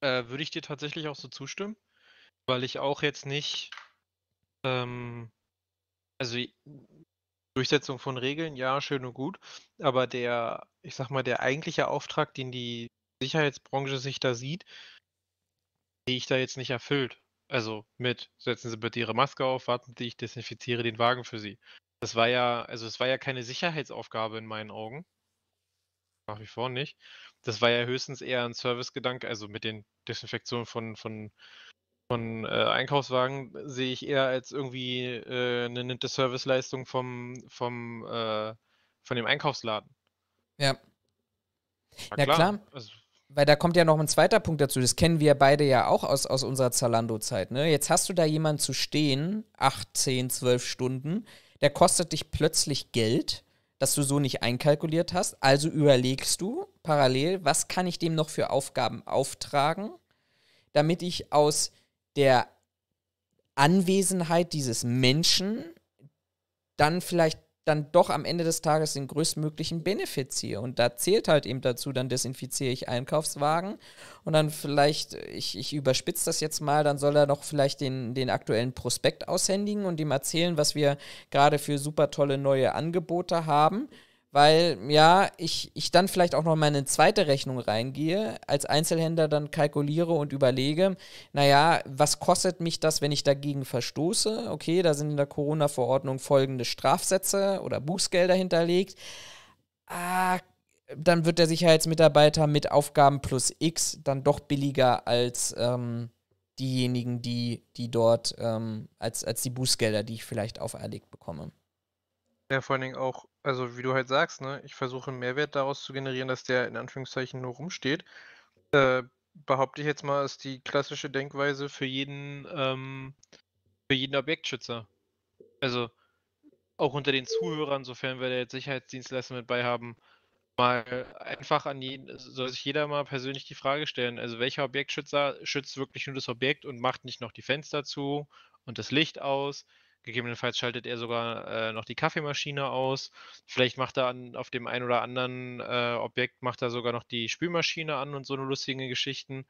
Äh, würde ich dir tatsächlich auch so zustimmen, weil ich auch jetzt nicht, ähm, also Durchsetzung von Regeln, ja, schön und gut, aber der, ich sag mal, der eigentliche Auftrag, den die Sicherheitsbranche sich da sieht, sehe ich da jetzt nicht erfüllt. Also mit, setzen Sie bitte Ihre Maske auf, warten Sie, ich desinfiziere den Wagen für Sie. Das war ja, also es war ja keine Sicherheitsaufgabe in meinen Augen. Nach wie vor nicht. Das war ja höchstens eher ein Servicegedanke, also mit den Desinfektionen von, von, von äh, Einkaufswagen sehe ich eher als irgendwie äh, eine nette Serviceleistung vom, vom, äh, von dem Einkaufsladen. Ja. Na, ja, klar. klar. Also, weil da kommt ja noch ein zweiter Punkt dazu, das kennen wir beide ja auch aus, aus unserer Zalando-Zeit. Ne? Jetzt hast du da jemanden zu stehen, 8, 10, 12 Stunden, der kostet dich plötzlich Geld, das du so nicht einkalkuliert hast. Also überlegst du parallel, was kann ich dem noch für Aufgaben auftragen, damit ich aus der Anwesenheit dieses Menschen dann vielleicht dann doch am Ende des Tages den größtmöglichen Benefit ziehe. Und da zählt halt eben dazu, dann desinfiziere ich Einkaufswagen und dann vielleicht, ich, ich überspitze das jetzt mal, dann soll er noch vielleicht den, den aktuellen Prospekt aushändigen und ihm erzählen, was wir gerade für super tolle neue Angebote haben weil ja, ich, ich dann vielleicht auch noch mal in eine zweite Rechnung reingehe, als Einzelhändler dann kalkuliere und überlege, naja, was kostet mich das, wenn ich dagegen verstoße? Okay, da sind in der Corona-Verordnung folgende Strafsätze oder Bußgelder hinterlegt. Ah, dann wird der Sicherheitsmitarbeiter mit Aufgaben plus X dann doch billiger als ähm, diejenigen, die, die dort, ähm, als, als die Bußgelder, die ich vielleicht auferlegt bekomme. Ja, vor allen Dingen auch also wie du halt sagst, ne, ich versuche einen Mehrwert daraus zu generieren, dass der in Anführungszeichen nur rumsteht. Äh, behaupte ich jetzt mal, ist die klassische Denkweise für jeden, ähm, für jeden Objektschützer. Also auch unter den Zuhörern, sofern wir da jetzt Sicherheitsdienstleister mit bei haben, mal einfach an jeden, also, soll sich jeder mal persönlich die Frage stellen, also welcher Objektschützer schützt wirklich nur das Objekt und macht nicht noch die Fenster zu und das Licht aus Gegebenenfalls schaltet er sogar äh, noch die Kaffeemaschine aus. Vielleicht macht er an, auf dem einen oder anderen äh, Objekt macht er sogar noch die Spülmaschine an und so eine lustige Geschichten.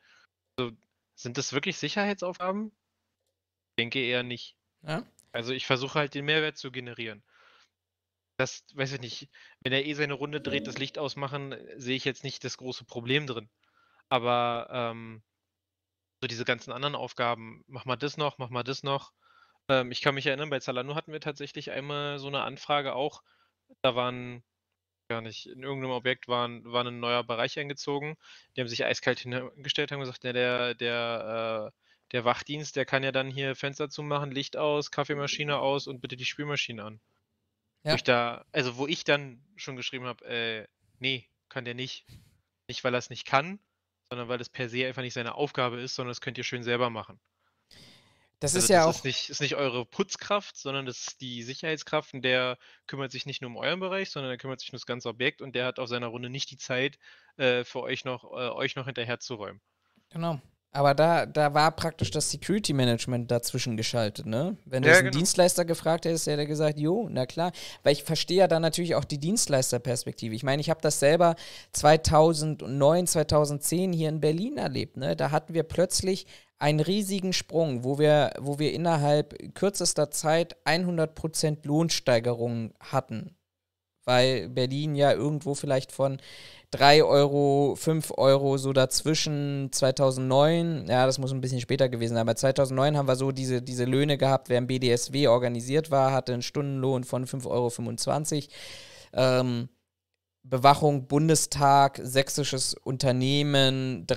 Also, sind das wirklich Sicherheitsaufgaben? Ich denke eher nicht. Ja? Also ich versuche halt den Mehrwert zu generieren. Das, weiß ich nicht, wenn er eh seine Runde dreht, das Licht ausmachen, äh, sehe ich jetzt nicht das große Problem drin. Aber ähm, so diese ganzen anderen Aufgaben, mach mal das noch, mach mal das noch, ähm, ich kann mich erinnern, bei Zalando hatten wir tatsächlich einmal so eine Anfrage auch. Da waren gar nicht, in irgendeinem Objekt waren, war ein neuer Bereich eingezogen. Die haben sich eiskalt hingestellt, und gesagt, ja, der, der, äh, der Wachdienst, der kann ja dann hier Fenster zumachen, Licht aus, Kaffeemaschine aus und bitte die Spülmaschine an. Ja. Wo ich da, also wo ich dann schon geschrieben habe, äh, nee, kann der nicht. Nicht, weil er es nicht kann, sondern weil es per se einfach nicht seine Aufgabe ist, sondern das könnt ihr schön selber machen. Das also ist das ja auch. Ist nicht, ist nicht eure Putzkraft, sondern das ist die Sicherheitskraft und der kümmert sich nicht nur um euren Bereich, sondern der kümmert sich um das ganze Objekt und der hat auf seiner Runde nicht die Zeit, äh, für euch noch, äh, euch noch hinterher zu räumen. Genau. Aber da, da war praktisch das Security Management dazwischen geschaltet, ne? Wenn du ja, einen genau. Dienstleister gefragt hättest, hätte er gesagt, jo, na klar. Weil ich verstehe ja dann natürlich auch die Dienstleisterperspektive. Ich meine, ich habe das selber 2009, 2010 hier in Berlin erlebt, ne? Da hatten wir plötzlich einen riesigen Sprung, wo wir, wo wir innerhalb kürzester Zeit 100% Lohnsteigerungen hatten, weil Berlin ja irgendwo vielleicht von 3 Euro, 5 Euro so dazwischen 2009, ja, das muss ein bisschen später gewesen sein, aber 2009 haben wir so diese, diese Löhne gehabt, wer im BDSW organisiert war, hatte einen Stundenlohn von 5,25 Euro. Ähm, Bewachung Bundestag, sächsisches Unternehmen 3,45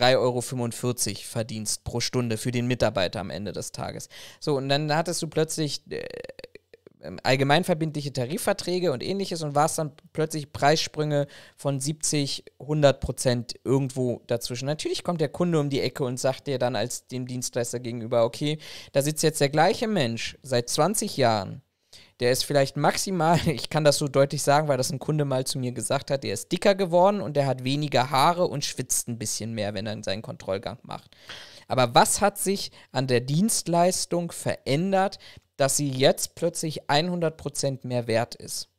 Euro Verdienst pro Stunde für den Mitarbeiter am Ende des Tages. So, und dann hattest du plötzlich äh, ähm, allgemeinverbindliche Tarifverträge und ähnliches und warst dann plötzlich Preissprünge von 70, 100 Prozent irgendwo dazwischen. Natürlich kommt der Kunde um die Ecke und sagt dir dann als dem Dienstleister gegenüber, okay, da sitzt jetzt der gleiche Mensch seit 20 Jahren der ist vielleicht maximal, [laughs] ich kann das so deutlich sagen, weil das ein Kunde mal zu mir gesagt hat, der ist dicker geworden und der hat weniger Haare und schwitzt ein bisschen mehr, wenn er seinen Kontrollgang macht. Aber was hat sich an der Dienstleistung verändert, dass sie jetzt plötzlich 100% mehr wert ist?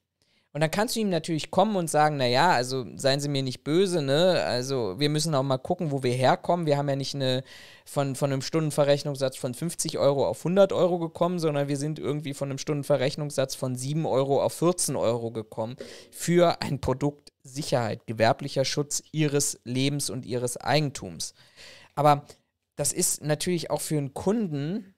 Und dann kannst du ihm natürlich kommen und sagen, naja, also seien Sie mir nicht böse, ne? Also wir müssen auch mal gucken, wo wir herkommen. Wir haben ja nicht eine von, von einem Stundenverrechnungssatz von 50 Euro auf 100 Euro gekommen, sondern wir sind irgendwie von einem Stundenverrechnungssatz von 7 Euro auf 14 Euro gekommen für ein Produkt Sicherheit, gewerblicher Schutz ihres Lebens und ihres Eigentums. Aber das ist natürlich auch für einen Kunden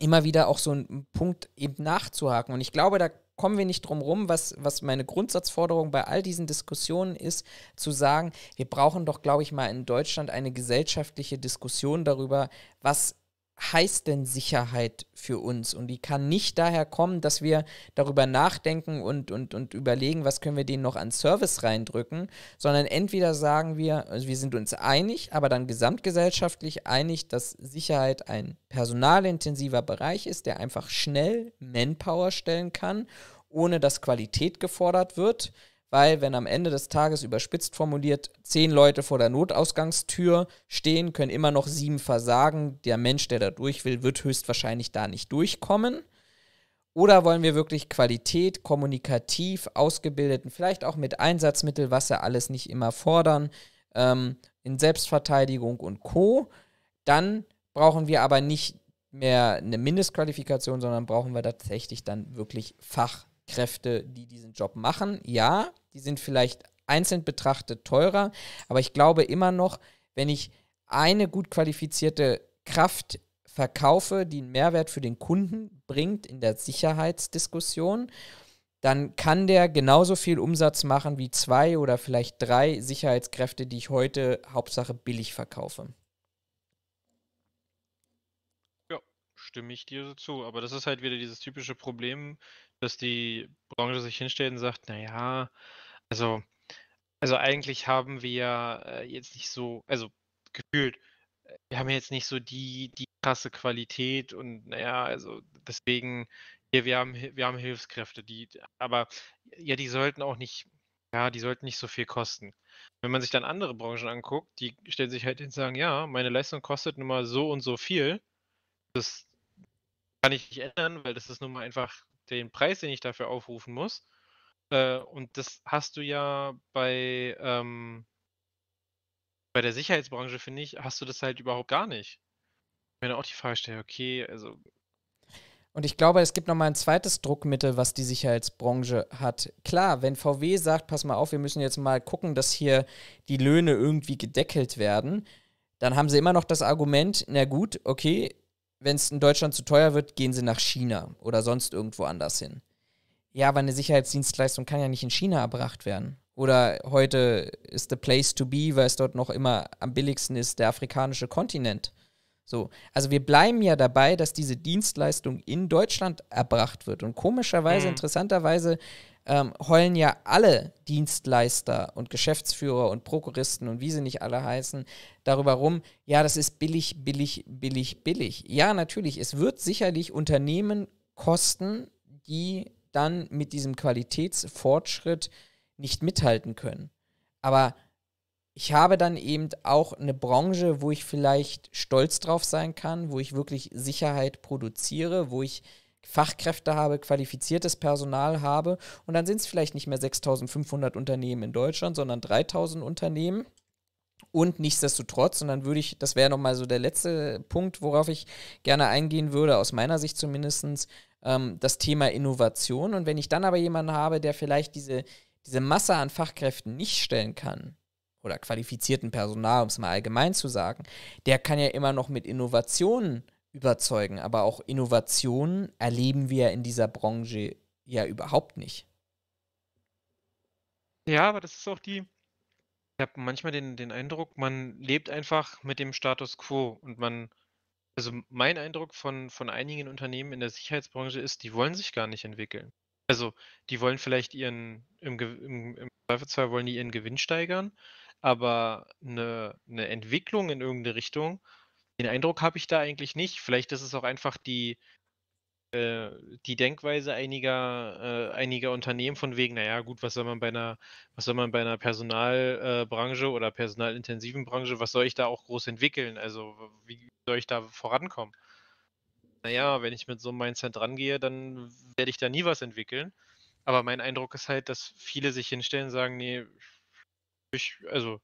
immer wieder auch so ein Punkt eben nachzuhaken. Und ich glaube, da kommen wir nicht drum rum, was, was meine Grundsatzforderung bei all diesen Diskussionen ist, zu sagen, wir brauchen doch, glaube ich, mal in Deutschland eine gesellschaftliche Diskussion darüber, was heißt denn Sicherheit für uns? Und die kann nicht daher kommen, dass wir darüber nachdenken und, und, und überlegen, was können wir denen noch an Service reindrücken, sondern entweder sagen wir, also wir sind uns einig, aber dann gesamtgesellschaftlich einig, dass Sicherheit ein personalintensiver Bereich ist, der einfach schnell Manpower stellen kann, ohne dass Qualität gefordert wird weil wenn am Ende des Tages überspitzt formuliert zehn Leute vor der Notausgangstür stehen, können immer noch sieben versagen. Der Mensch, der da durch will, wird höchstwahrscheinlich da nicht durchkommen. Oder wollen wir wirklich Qualität, kommunikativ, ausgebildeten, vielleicht auch mit Einsatzmittel, was ja alles nicht immer fordern, ähm, in Selbstverteidigung und Co. Dann brauchen wir aber nicht mehr eine Mindestqualifikation, sondern brauchen wir tatsächlich dann wirklich Fach Kräfte, die diesen Job machen. Ja, die sind vielleicht einzeln betrachtet teurer, aber ich glaube immer noch, wenn ich eine gut qualifizierte Kraft verkaufe, die einen Mehrwert für den Kunden bringt in der Sicherheitsdiskussion, dann kann der genauso viel Umsatz machen wie zwei oder vielleicht drei Sicherheitskräfte, die ich heute Hauptsache billig verkaufe. stimme ich dir so zu. Aber das ist halt wieder dieses typische Problem, dass die Branche sich hinstellt und sagt, naja, also, also eigentlich haben wir äh, jetzt nicht so, also gefühlt, wir haben jetzt nicht so die, die krasse Qualität und naja, also deswegen, hier, wir haben, wir haben Hilfskräfte, die, aber ja, die sollten auch nicht, ja, die sollten nicht so viel kosten. Wenn man sich dann andere Branchen anguckt, die stellen sich halt hin und sagen, ja, meine Leistung kostet nun mal so und so viel. Das kann ich nicht ändern, weil das ist nun mal einfach den Preis, den ich dafür aufrufen muss. Äh, und das hast du ja bei, ähm, bei der Sicherheitsbranche, finde ich, hast du das halt überhaupt gar nicht. Wenn du auch die Frage stellst, okay, also. Und ich glaube, es gibt nochmal ein zweites Druckmittel, was die Sicherheitsbranche hat. Klar, wenn VW sagt, pass mal auf, wir müssen jetzt mal gucken, dass hier die Löhne irgendwie gedeckelt werden, dann haben sie immer noch das Argument, na gut, okay, wenn es in Deutschland zu teuer wird, gehen sie nach China oder sonst irgendwo anders hin. Ja, aber eine Sicherheitsdienstleistung kann ja nicht in China erbracht werden. Oder heute ist the place to be, weil es dort noch immer am billigsten ist, der afrikanische Kontinent. So, also wir bleiben ja dabei, dass diese Dienstleistung in Deutschland erbracht wird. Und komischerweise, mhm. interessanterweise, ähm, heulen ja alle Dienstleister und Geschäftsführer und Prokuristen und wie sie nicht alle heißen, darüber rum, ja, das ist billig, billig, billig, billig. Ja, natürlich, es wird sicherlich Unternehmen kosten, die dann mit diesem Qualitätsfortschritt nicht mithalten können. Aber ich habe dann eben auch eine Branche, wo ich vielleicht stolz drauf sein kann, wo ich wirklich Sicherheit produziere, wo ich Fachkräfte habe, qualifiziertes Personal habe. Und dann sind es vielleicht nicht mehr 6500 Unternehmen in Deutschland, sondern 3000 Unternehmen. Und nichtsdestotrotz, und dann würde ich, das wäre nochmal so der letzte Punkt, worauf ich gerne eingehen würde, aus meiner Sicht zumindest, ähm, das Thema Innovation. Und wenn ich dann aber jemanden habe, der vielleicht diese, diese Masse an Fachkräften nicht stellen kann, oder qualifizierten Personal, um es mal allgemein zu sagen, der kann ja immer noch mit Innovationen überzeugen. Aber auch Innovationen erleben wir in dieser Branche ja überhaupt nicht. Ja, aber das ist auch die. Ich habe manchmal den, den Eindruck, man lebt einfach mit dem Status quo und man. Also mein Eindruck von, von einigen Unternehmen in der Sicherheitsbranche ist, die wollen sich gar nicht entwickeln. Also die wollen vielleicht ihren, im, im, im Zweifelsfall wollen die ihren Gewinn steigern, aber eine, eine Entwicklung in irgendeine Richtung, den Eindruck habe ich da eigentlich nicht. Vielleicht ist es auch einfach die, äh, die Denkweise einiger, äh, einiger Unternehmen von wegen, naja gut, was soll man bei einer, was soll man bei einer Personalbranche äh, oder personalintensiven Branche, was soll ich da auch groß entwickeln? Also wie soll ich da vorankommen? Naja, wenn ich mit so einem Mindset rangehe, dann werde ich da nie was entwickeln. Aber mein Eindruck ist halt, dass viele sich hinstellen und sagen, nee, ich ich, also,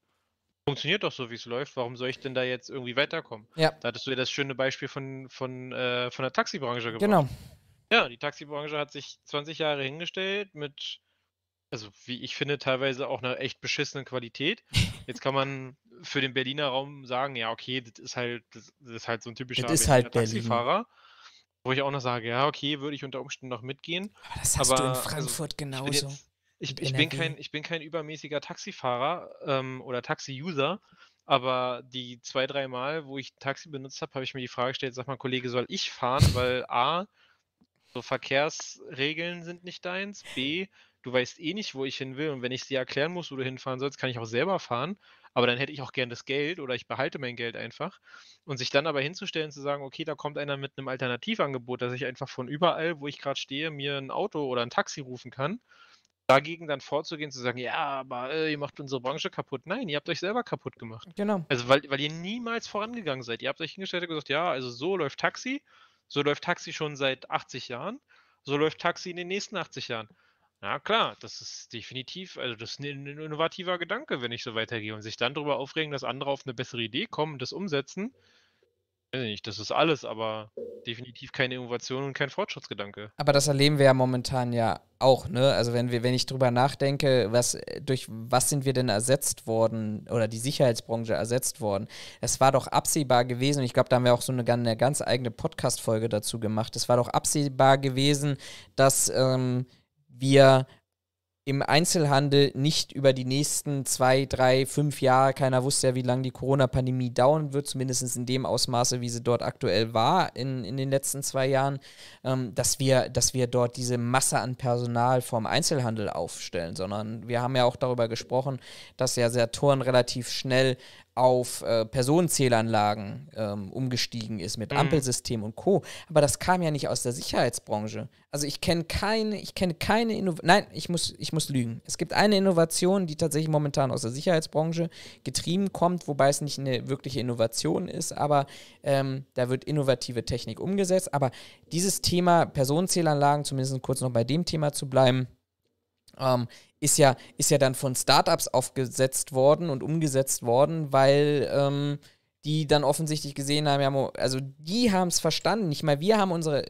funktioniert doch so, wie es läuft. Warum soll ich denn da jetzt irgendwie weiterkommen? Ja. Da hattest du ja das schöne Beispiel von, von, äh, von der Taxibranche gebracht. Genau. Ja, die Taxibranche hat sich 20 Jahre hingestellt mit, also wie ich finde, teilweise auch einer echt beschissenen Qualität. [laughs] Jetzt kann man für den Berliner Raum sagen, ja, okay, das ist halt, das, das ist halt so ein typischer das ist halt Taxifahrer. Wo ich auch noch sage, ja, okay, würde ich unter Umständen noch mitgehen. Aber das hast aber, du in also, Frankfurt also, genauso. Jetzt, ich, ich, bin kein, ich bin kein übermäßiger Taxifahrer ähm, oder Taxi-User, aber die zwei, drei Mal, wo ich Taxi benutzt habe, habe ich mir die Frage gestellt, sag mal, Kollege, soll ich fahren? Weil A, so Verkehrsregeln sind nicht deins, B, du weißt eh nicht, wo ich hin will und wenn ich dir erklären muss, wo du hinfahren sollst, kann ich auch selber fahren, aber dann hätte ich auch gern das Geld oder ich behalte mein Geld einfach und sich dann aber hinzustellen, zu sagen, okay, da kommt einer mit einem Alternativangebot, dass ich einfach von überall, wo ich gerade stehe, mir ein Auto oder ein Taxi rufen kann dagegen dann vorzugehen, zu sagen, ja, aber äh, ihr macht unsere Branche kaputt. Nein, ihr habt euch selber kaputt gemacht. Genau. Also, weil, weil ihr niemals vorangegangen seid. Ihr habt euch hingestellt und gesagt, ja, also so läuft Taxi, so läuft Taxi schon seit 80 Jahren, so läuft Taxi in den nächsten 80 Jahren. Na klar, das ist definitiv, also das ist ein innovativer Gedanke, wenn ich so weitergehe und sich dann darüber aufregen, dass andere auf eine bessere Idee kommen, und das umsetzen weiß nicht, das ist alles, aber definitiv keine Innovation und kein Fortschrittsgedanke. Aber das erleben wir ja momentan ja auch, ne? Also wenn wir, wenn ich drüber nachdenke, was durch was sind wir denn ersetzt worden oder die Sicherheitsbranche ersetzt worden? Es war doch absehbar gewesen, ich glaube, da haben wir auch so eine, eine ganz eigene Podcast-Folge dazu gemacht. Es war doch absehbar gewesen, dass ähm, wir im Einzelhandel nicht über die nächsten zwei, drei, fünf Jahre, keiner wusste ja, wie lange die Corona-Pandemie dauern wird, zumindest in dem Ausmaße, wie sie dort aktuell war in, in den letzten zwei Jahren, ähm, dass, wir, dass wir dort diese Masse an Personal vom Einzelhandel aufstellen, sondern wir haben ja auch darüber gesprochen, dass ja Saturn relativ schnell auf äh, Personenzählanlagen ähm, umgestiegen ist mit mhm. Ampelsystem und Co. Aber das kam ja nicht aus der Sicherheitsbranche. Also ich kenne keine, ich kenne keine Innovation. Nein, ich muss, ich muss lügen. Es gibt eine Innovation, die tatsächlich momentan aus der Sicherheitsbranche getrieben kommt, wobei es nicht eine wirkliche Innovation ist, aber ähm, da wird innovative Technik umgesetzt. Aber dieses Thema Personenzählanlagen, zumindest kurz noch bei dem Thema zu bleiben, ähm, ist, ja, ist ja dann von Startups aufgesetzt worden und umgesetzt worden, weil ähm, die dann offensichtlich gesehen haben, ja, also die haben es verstanden. Nicht mal wir haben unsere,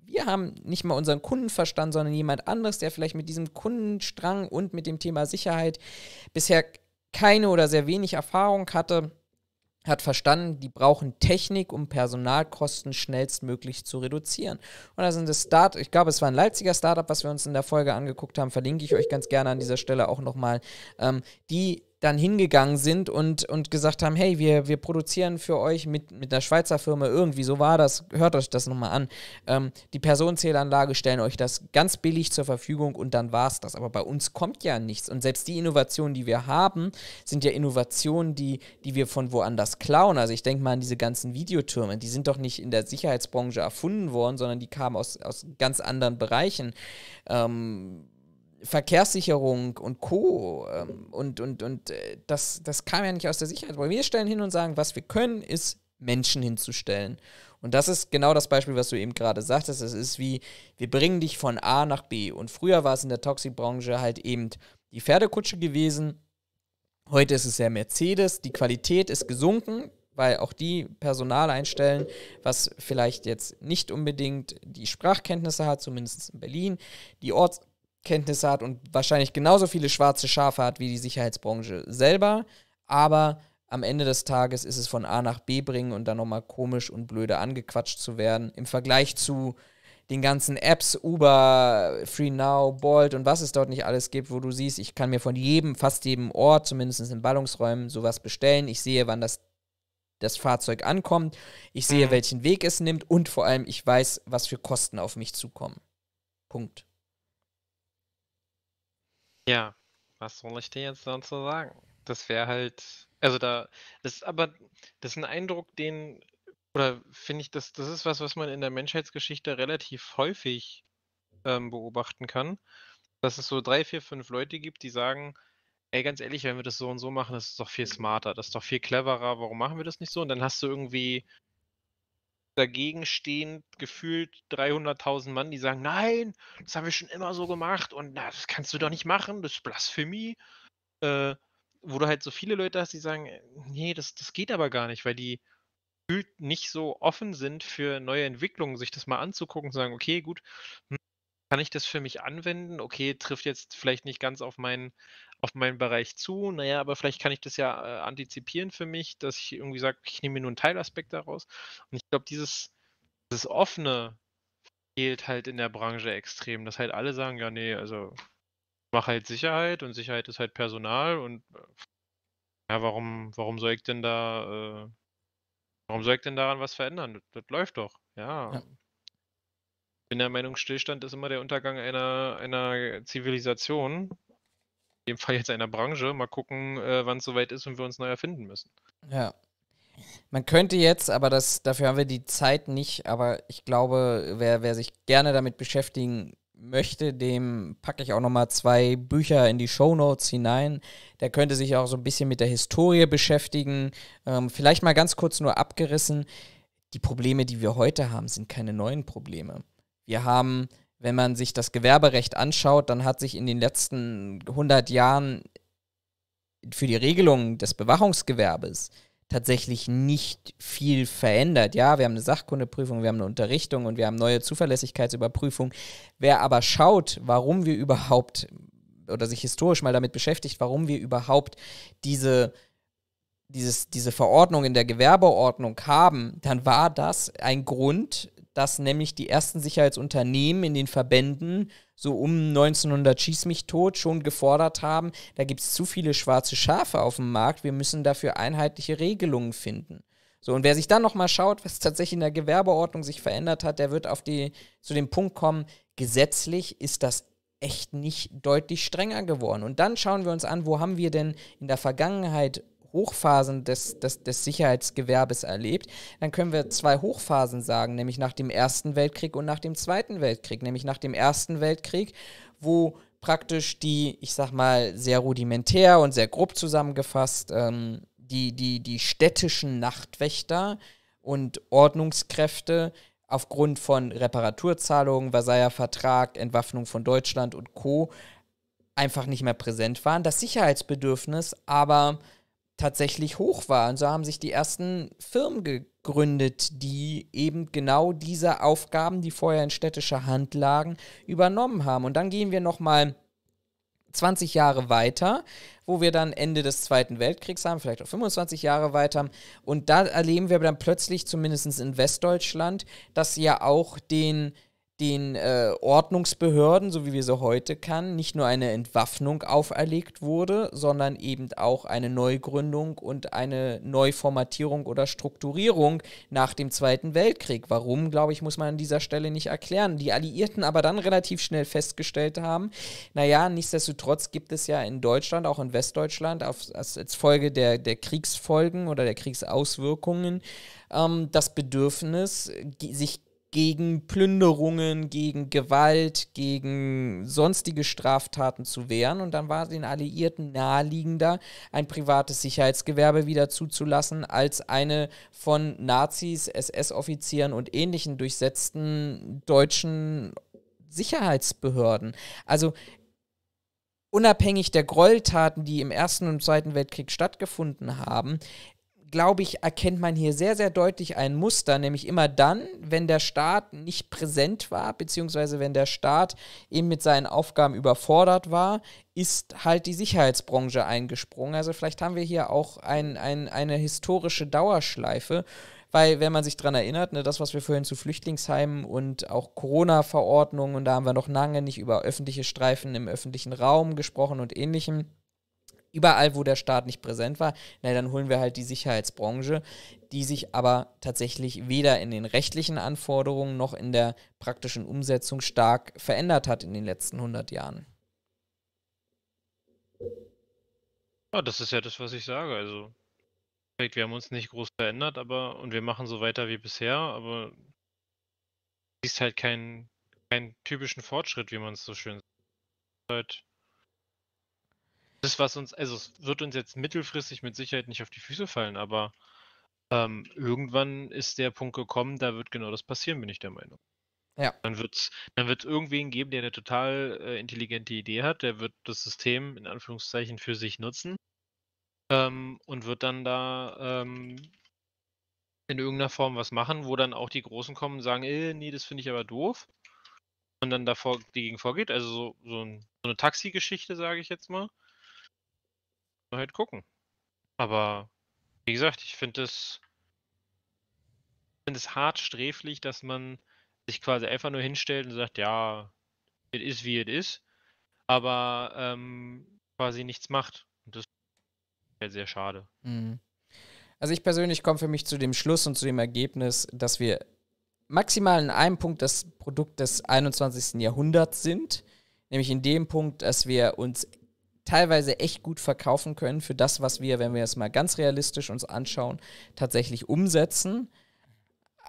wir haben nicht mal unseren Kunden verstanden, sondern jemand anderes, der vielleicht mit diesem Kundenstrang und mit dem Thema Sicherheit bisher keine oder sehr wenig Erfahrung hatte hat verstanden, die brauchen Technik, um Personalkosten schnellstmöglich zu reduzieren. Und da sind das Start, ich glaube, es war ein Leipziger Startup, was wir uns in der Folge angeguckt haben, verlinke ich euch ganz gerne an dieser Stelle auch nochmal, ähm, die dann hingegangen sind und, und gesagt haben, hey, wir, wir produzieren für euch mit, mit einer Schweizer Firma irgendwie, so war das, hört euch das nochmal an. Ähm, die Personenzählanlage stellen euch das ganz billig zur Verfügung und dann war es das. Aber bei uns kommt ja nichts. Und selbst die Innovationen, die wir haben, sind ja Innovationen, die, die wir von woanders klauen. Also ich denke mal an diese ganzen Videotürme, die sind doch nicht in der Sicherheitsbranche erfunden worden, sondern die kamen aus, aus ganz anderen Bereichen. Ähm, Verkehrssicherung und Co. Ähm, und, und, und äh, das, das kam ja nicht aus der Sicherheit. Weil wir stellen hin und sagen, was wir können, ist Menschen hinzustellen. Und das ist genau das Beispiel, was du eben gerade sagtest. Es ist wie, wir bringen dich von A nach B. Und früher war es in der Toxikbranche halt eben die Pferdekutsche gewesen. Heute ist es ja Mercedes. Die Qualität ist gesunken, weil auch die Personal einstellen, was vielleicht jetzt nicht unbedingt die Sprachkenntnisse hat, zumindest in Berlin. Die Orts Kenntnisse hat und wahrscheinlich genauso viele schwarze Schafe hat wie die Sicherheitsbranche selber. Aber am Ende des Tages ist es von A nach B bringen und dann nochmal komisch und blöde angequatscht zu werden im Vergleich zu den ganzen Apps, Uber, Free Now, Bolt und was es dort nicht alles gibt, wo du siehst, ich kann mir von jedem, fast jedem Ort, zumindest in Ballungsräumen, sowas bestellen. Ich sehe, wann das, das Fahrzeug ankommt. Ich sehe, mhm. welchen Weg es nimmt und vor allem, ich weiß, was für Kosten auf mich zukommen. Punkt. Ja, was soll ich dir jetzt dazu sagen? Das wäre halt, also da, das ist aber, das ist ein Eindruck, den, oder finde ich, das, das ist was, was man in der Menschheitsgeschichte relativ häufig ähm, beobachten kann, dass es so drei, vier, fünf Leute gibt, die sagen, ey, ganz ehrlich, wenn wir das so und so machen, das ist doch viel smarter, das ist doch viel cleverer, warum machen wir das nicht so? Und dann hast du irgendwie dagegen stehen gefühlt 300.000 Mann, die sagen, nein, das haben wir schon immer so gemacht und na, das kannst du doch nicht machen, das ist Blasphemie. Äh, wo du halt so viele Leute hast, die sagen, äh, nee, das, das geht aber gar nicht, weil die gefühlt nicht so offen sind für neue Entwicklungen, sich das mal anzugucken und sagen, okay, gut, hm, kann ich das für mich anwenden? Okay, trifft jetzt vielleicht nicht ganz auf meinen auf meinen Bereich zu. Naja, aber vielleicht kann ich das ja äh, antizipieren für mich, dass ich irgendwie sage, ich nehme mir nur einen Teilaspekt daraus. Und ich glaube, dieses, dieses Offene fehlt halt in der Branche extrem, dass halt alle sagen, ja, nee, also mach halt Sicherheit und Sicherheit ist halt Personal und äh, ja, warum, warum soll ich denn da, äh, warum soll ich denn daran was verändern? Das, das läuft doch, ja. ja. Ich bin der Meinung, Stillstand ist immer der Untergang einer, einer Zivilisation dem Fall jetzt einer Branche. Mal gucken, äh, wann es soweit ist und wir uns neu erfinden müssen. Ja. Man könnte jetzt, aber das, dafür haben wir die Zeit nicht, aber ich glaube, wer, wer sich gerne damit beschäftigen möchte, dem packe ich auch nochmal zwei Bücher in die Show Notes hinein. Der könnte sich auch so ein bisschen mit der Historie beschäftigen. Ähm, vielleicht mal ganz kurz nur abgerissen. Die Probleme, die wir heute haben, sind keine neuen Probleme. Wir haben wenn man sich das Gewerberecht anschaut, dann hat sich in den letzten 100 Jahren für die Regelung des Bewachungsgewerbes tatsächlich nicht viel verändert. Ja, wir haben eine Sachkundeprüfung, wir haben eine Unterrichtung und wir haben neue Zuverlässigkeitsüberprüfung. Wer aber schaut, warum wir überhaupt oder sich historisch mal damit beschäftigt, warum wir überhaupt diese dieses, diese Verordnung in der Gewerbeordnung haben, dann war das ein Grund, dass nämlich die ersten Sicherheitsunternehmen in den Verbänden so um 1900 schieß mich tot schon gefordert haben, da gibt es zu viele schwarze Schafe auf dem Markt, wir müssen dafür einheitliche Regelungen finden. So, und wer sich dann nochmal schaut, was tatsächlich in der Gewerbeordnung sich verändert hat, der wird auf die, zu dem Punkt kommen, gesetzlich ist das echt nicht deutlich strenger geworden. Und dann schauen wir uns an, wo haben wir denn in der Vergangenheit Hochphasen des, des, des Sicherheitsgewerbes erlebt, dann können wir zwei Hochphasen sagen, nämlich nach dem Ersten Weltkrieg und nach dem Zweiten Weltkrieg. Nämlich nach dem Ersten Weltkrieg, wo praktisch die, ich sag mal, sehr rudimentär und sehr grob zusammengefasst, ähm, die, die, die städtischen Nachtwächter und Ordnungskräfte aufgrund von Reparaturzahlungen, Versailler Vertrag, Entwaffnung von Deutschland und Co. einfach nicht mehr präsent waren. Das Sicherheitsbedürfnis aber tatsächlich hoch war. Und so haben sich die ersten Firmen gegründet, die eben genau diese Aufgaben, die vorher in städtischer Hand lagen, übernommen haben. Und dann gehen wir nochmal 20 Jahre weiter, wo wir dann Ende des Zweiten Weltkriegs haben, vielleicht auch 25 Jahre weiter. Und da erleben wir dann plötzlich, zumindest in Westdeutschland, dass ja auch den den äh, Ordnungsbehörden, so wie wir sie heute kennen, nicht nur eine Entwaffnung auferlegt wurde, sondern eben auch eine Neugründung und eine Neuformatierung oder Strukturierung nach dem Zweiten Weltkrieg. Warum, glaube ich, muss man an dieser Stelle nicht erklären. Die Alliierten aber dann relativ schnell festgestellt haben, naja, nichtsdestotrotz gibt es ja in Deutschland, auch in Westdeutschland, auf, als Folge der, der Kriegsfolgen oder der Kriegsauswirkungen, ähm, das Bedürfnis, sich gegen Plünderungen, gegen Gewalt, gegen sonstige Straftaten zu wehren. Und dann war es den Alliierten naheliegender, ein privates Sicherheitsgewerbe wieder zuzulassen, als eine von Nazis, SS-Offizieren und Ähnlichen durchsetzten deutschen Sicherheitsbehörden. Also unabhängig der Gräueltaten, die im Ersten und Zweiten Weltkrieg stattgefunden haben, glaube ich, erkennt man hier sehr, sehr deutlich ein Muster, nämlich immer dann, wenn der Staat nicht präsent war, beziehungsweise wenn der Staat eben mit seinen Aufgaben überfordert war, ist halt die Sicherheitsbranche eingesprungen. Also vielleicht haben wir hier auch ein, ein, eine historische Dauerschleife. Weil, wenn man sich daran erinnert, ne, das, was wir vorhin zu Flüchtlingsheimen und auch Corona-Verordnungen, und da haben wir noch lange nicht über öffentliche Streifen im öffentlichen Raum gesprochen und ähnlichem, überall, wo der Staat nicht präsent war, na, dann holen wir halt die Sicherheitsbranche, die sich aber tatsächlich weder in den rechtlichen Anforderungen noch in der praktischen Umsetzung stark verändert hat in den letzten 100 Jahren. Ja, das ist ja das, was ich sage. Also, wir haben uns nicht groß verändert, aber und wir machen so weiter wie bisher, aber siehst halt keinen, keinen typischen Fortschritt, wie man es so schön sagt das, was uns, also es wird uns jetzt mittelfristig mit Sicherheit nicht auf die Füße fallen, aber ähm, irgendwann ist der Punkt gekommen, da wird genau das passieren, bin ich der Meinung. Ja. Dann wird es dann wird's irgendwen geben, der eine total äh, intelligente Idee hat, der wird das System in Anführungszeichen für sich nutzen ähm, und wird dann da ähm, in irgendeiner Form was machen, wo dann auch die Großen kommen und sagen, eh, nee, das finde ich aber doof. Und dann davor dagegen vorgeht, also so, so, ein, so eine Taxi-Geschichte, sage ich jetzt mal halt gucken. Aber wie gesagt, ich finde es finde hart sträflich, dass man sich quasi einfach nur hinstellt und sagt, ja, es ist wie es ist, aber ähm, quasi nichts macht. Und das wäre halt sehr schade. Mhm. Also ich persönlich komme für mich zu dem Schluss und zu dem Ergebnis, dass wir maximal in einem Punkt das Produkt des 21. Jahrhunderts sind, nämlich in dem Punkt, dass wir uns teilweise echt gut verkaufen können für das, was wir, wenn wir es mal ganz realistisch uns anschauen, tatsächlich umsetzen.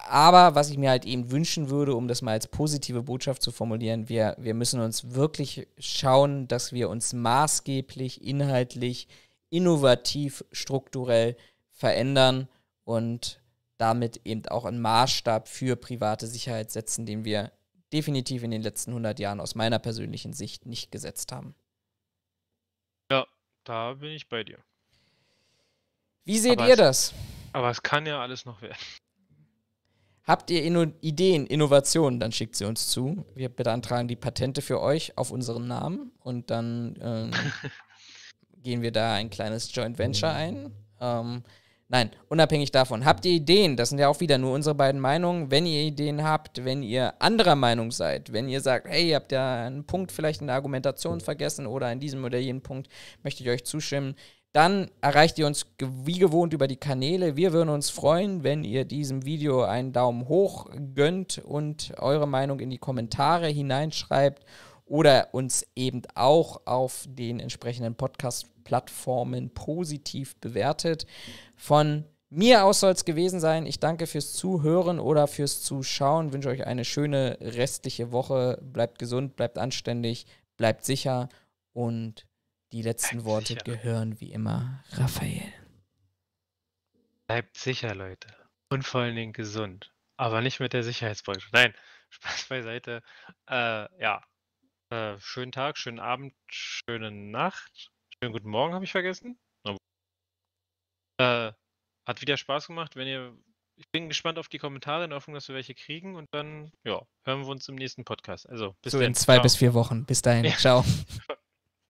Aber was ich mir halt eben wünschen würde, um das mal als positive Botschaft zu formulieren, wir, wir müssen uns wirklich schauen, dass wir uns maßgeblich, inhaltlich, innovativ, strukturell verändern und damit eben auch einen Maßstab für private Sicherheit setzen, den wir definitiv in den letzten 100 Jahren aus meiner persönlichen Sicht nicht gesetzt haben. Da bin ich bei dir. Wie seht aber ihr es, das? Aber es kann ja alles noch werden. Habt ihr Inno Ideen, Innovationen, dann schickt sie uns zu. Wir beantragen die Patente für euch auf unseren Namen und dann ähm, [laughs] gehen wir da ein kleines Joint Venture ein. Ähm, Nein, unabhängig davon. Habt ihr Ideen? Das sind ja auch wieder nur unsere beiden Meinungen. Wenn ihr Ideen habt, wenn ihr anderer Meinung seid, wenn ihr sagt, hey, ihr habt ja einen Punkt vielleicht in der Argumentation vergessen oder in diesem oder jenem Punkt möchte ich euch zustimmen, dann erreicht ihr uns wie gewohnt über die Kanäle. Wir würden uns freuen, wenn ihr diesem Video einen Daumen hoch gönnt und eure Meinung in die Kommentare hineinschreibt oder uns eben auch auf den entsprechenden Podcast-Plattformen positiv bewertet. Von mir aus soll es gewesen sein. Ich danke fürs Zuhören oder fürs Zuschauen. Wünsche euch eine schöne restliche Woche. Bleibt gesund, bleibt anständig, bleibt sicher und die letzten bleibt Worte sicher. gehören wie immer Raphael. Bleibt sicher, Leute. Und vor allen Dingen gesund. Aber nicht mit der Sicherheitsbranche. Nein, [laughs] Spaß beiseite. Äh, ja, äh, schönen Tag, schönen Abend, schöne Nacht. Schönen guten Morgen habe ich vergessen. Äh, hat wieder Spaß gemacht. Wenn ihr, ich bin gespannt auf die Kommentare in Hoffnung, dass wir welche kriegen und dann ja, hören wir uns im nächsten Podcast. Also bis so in zwei Ciao. bis vier Wochen. Bis dahin. Ja. Ciao. [laughs]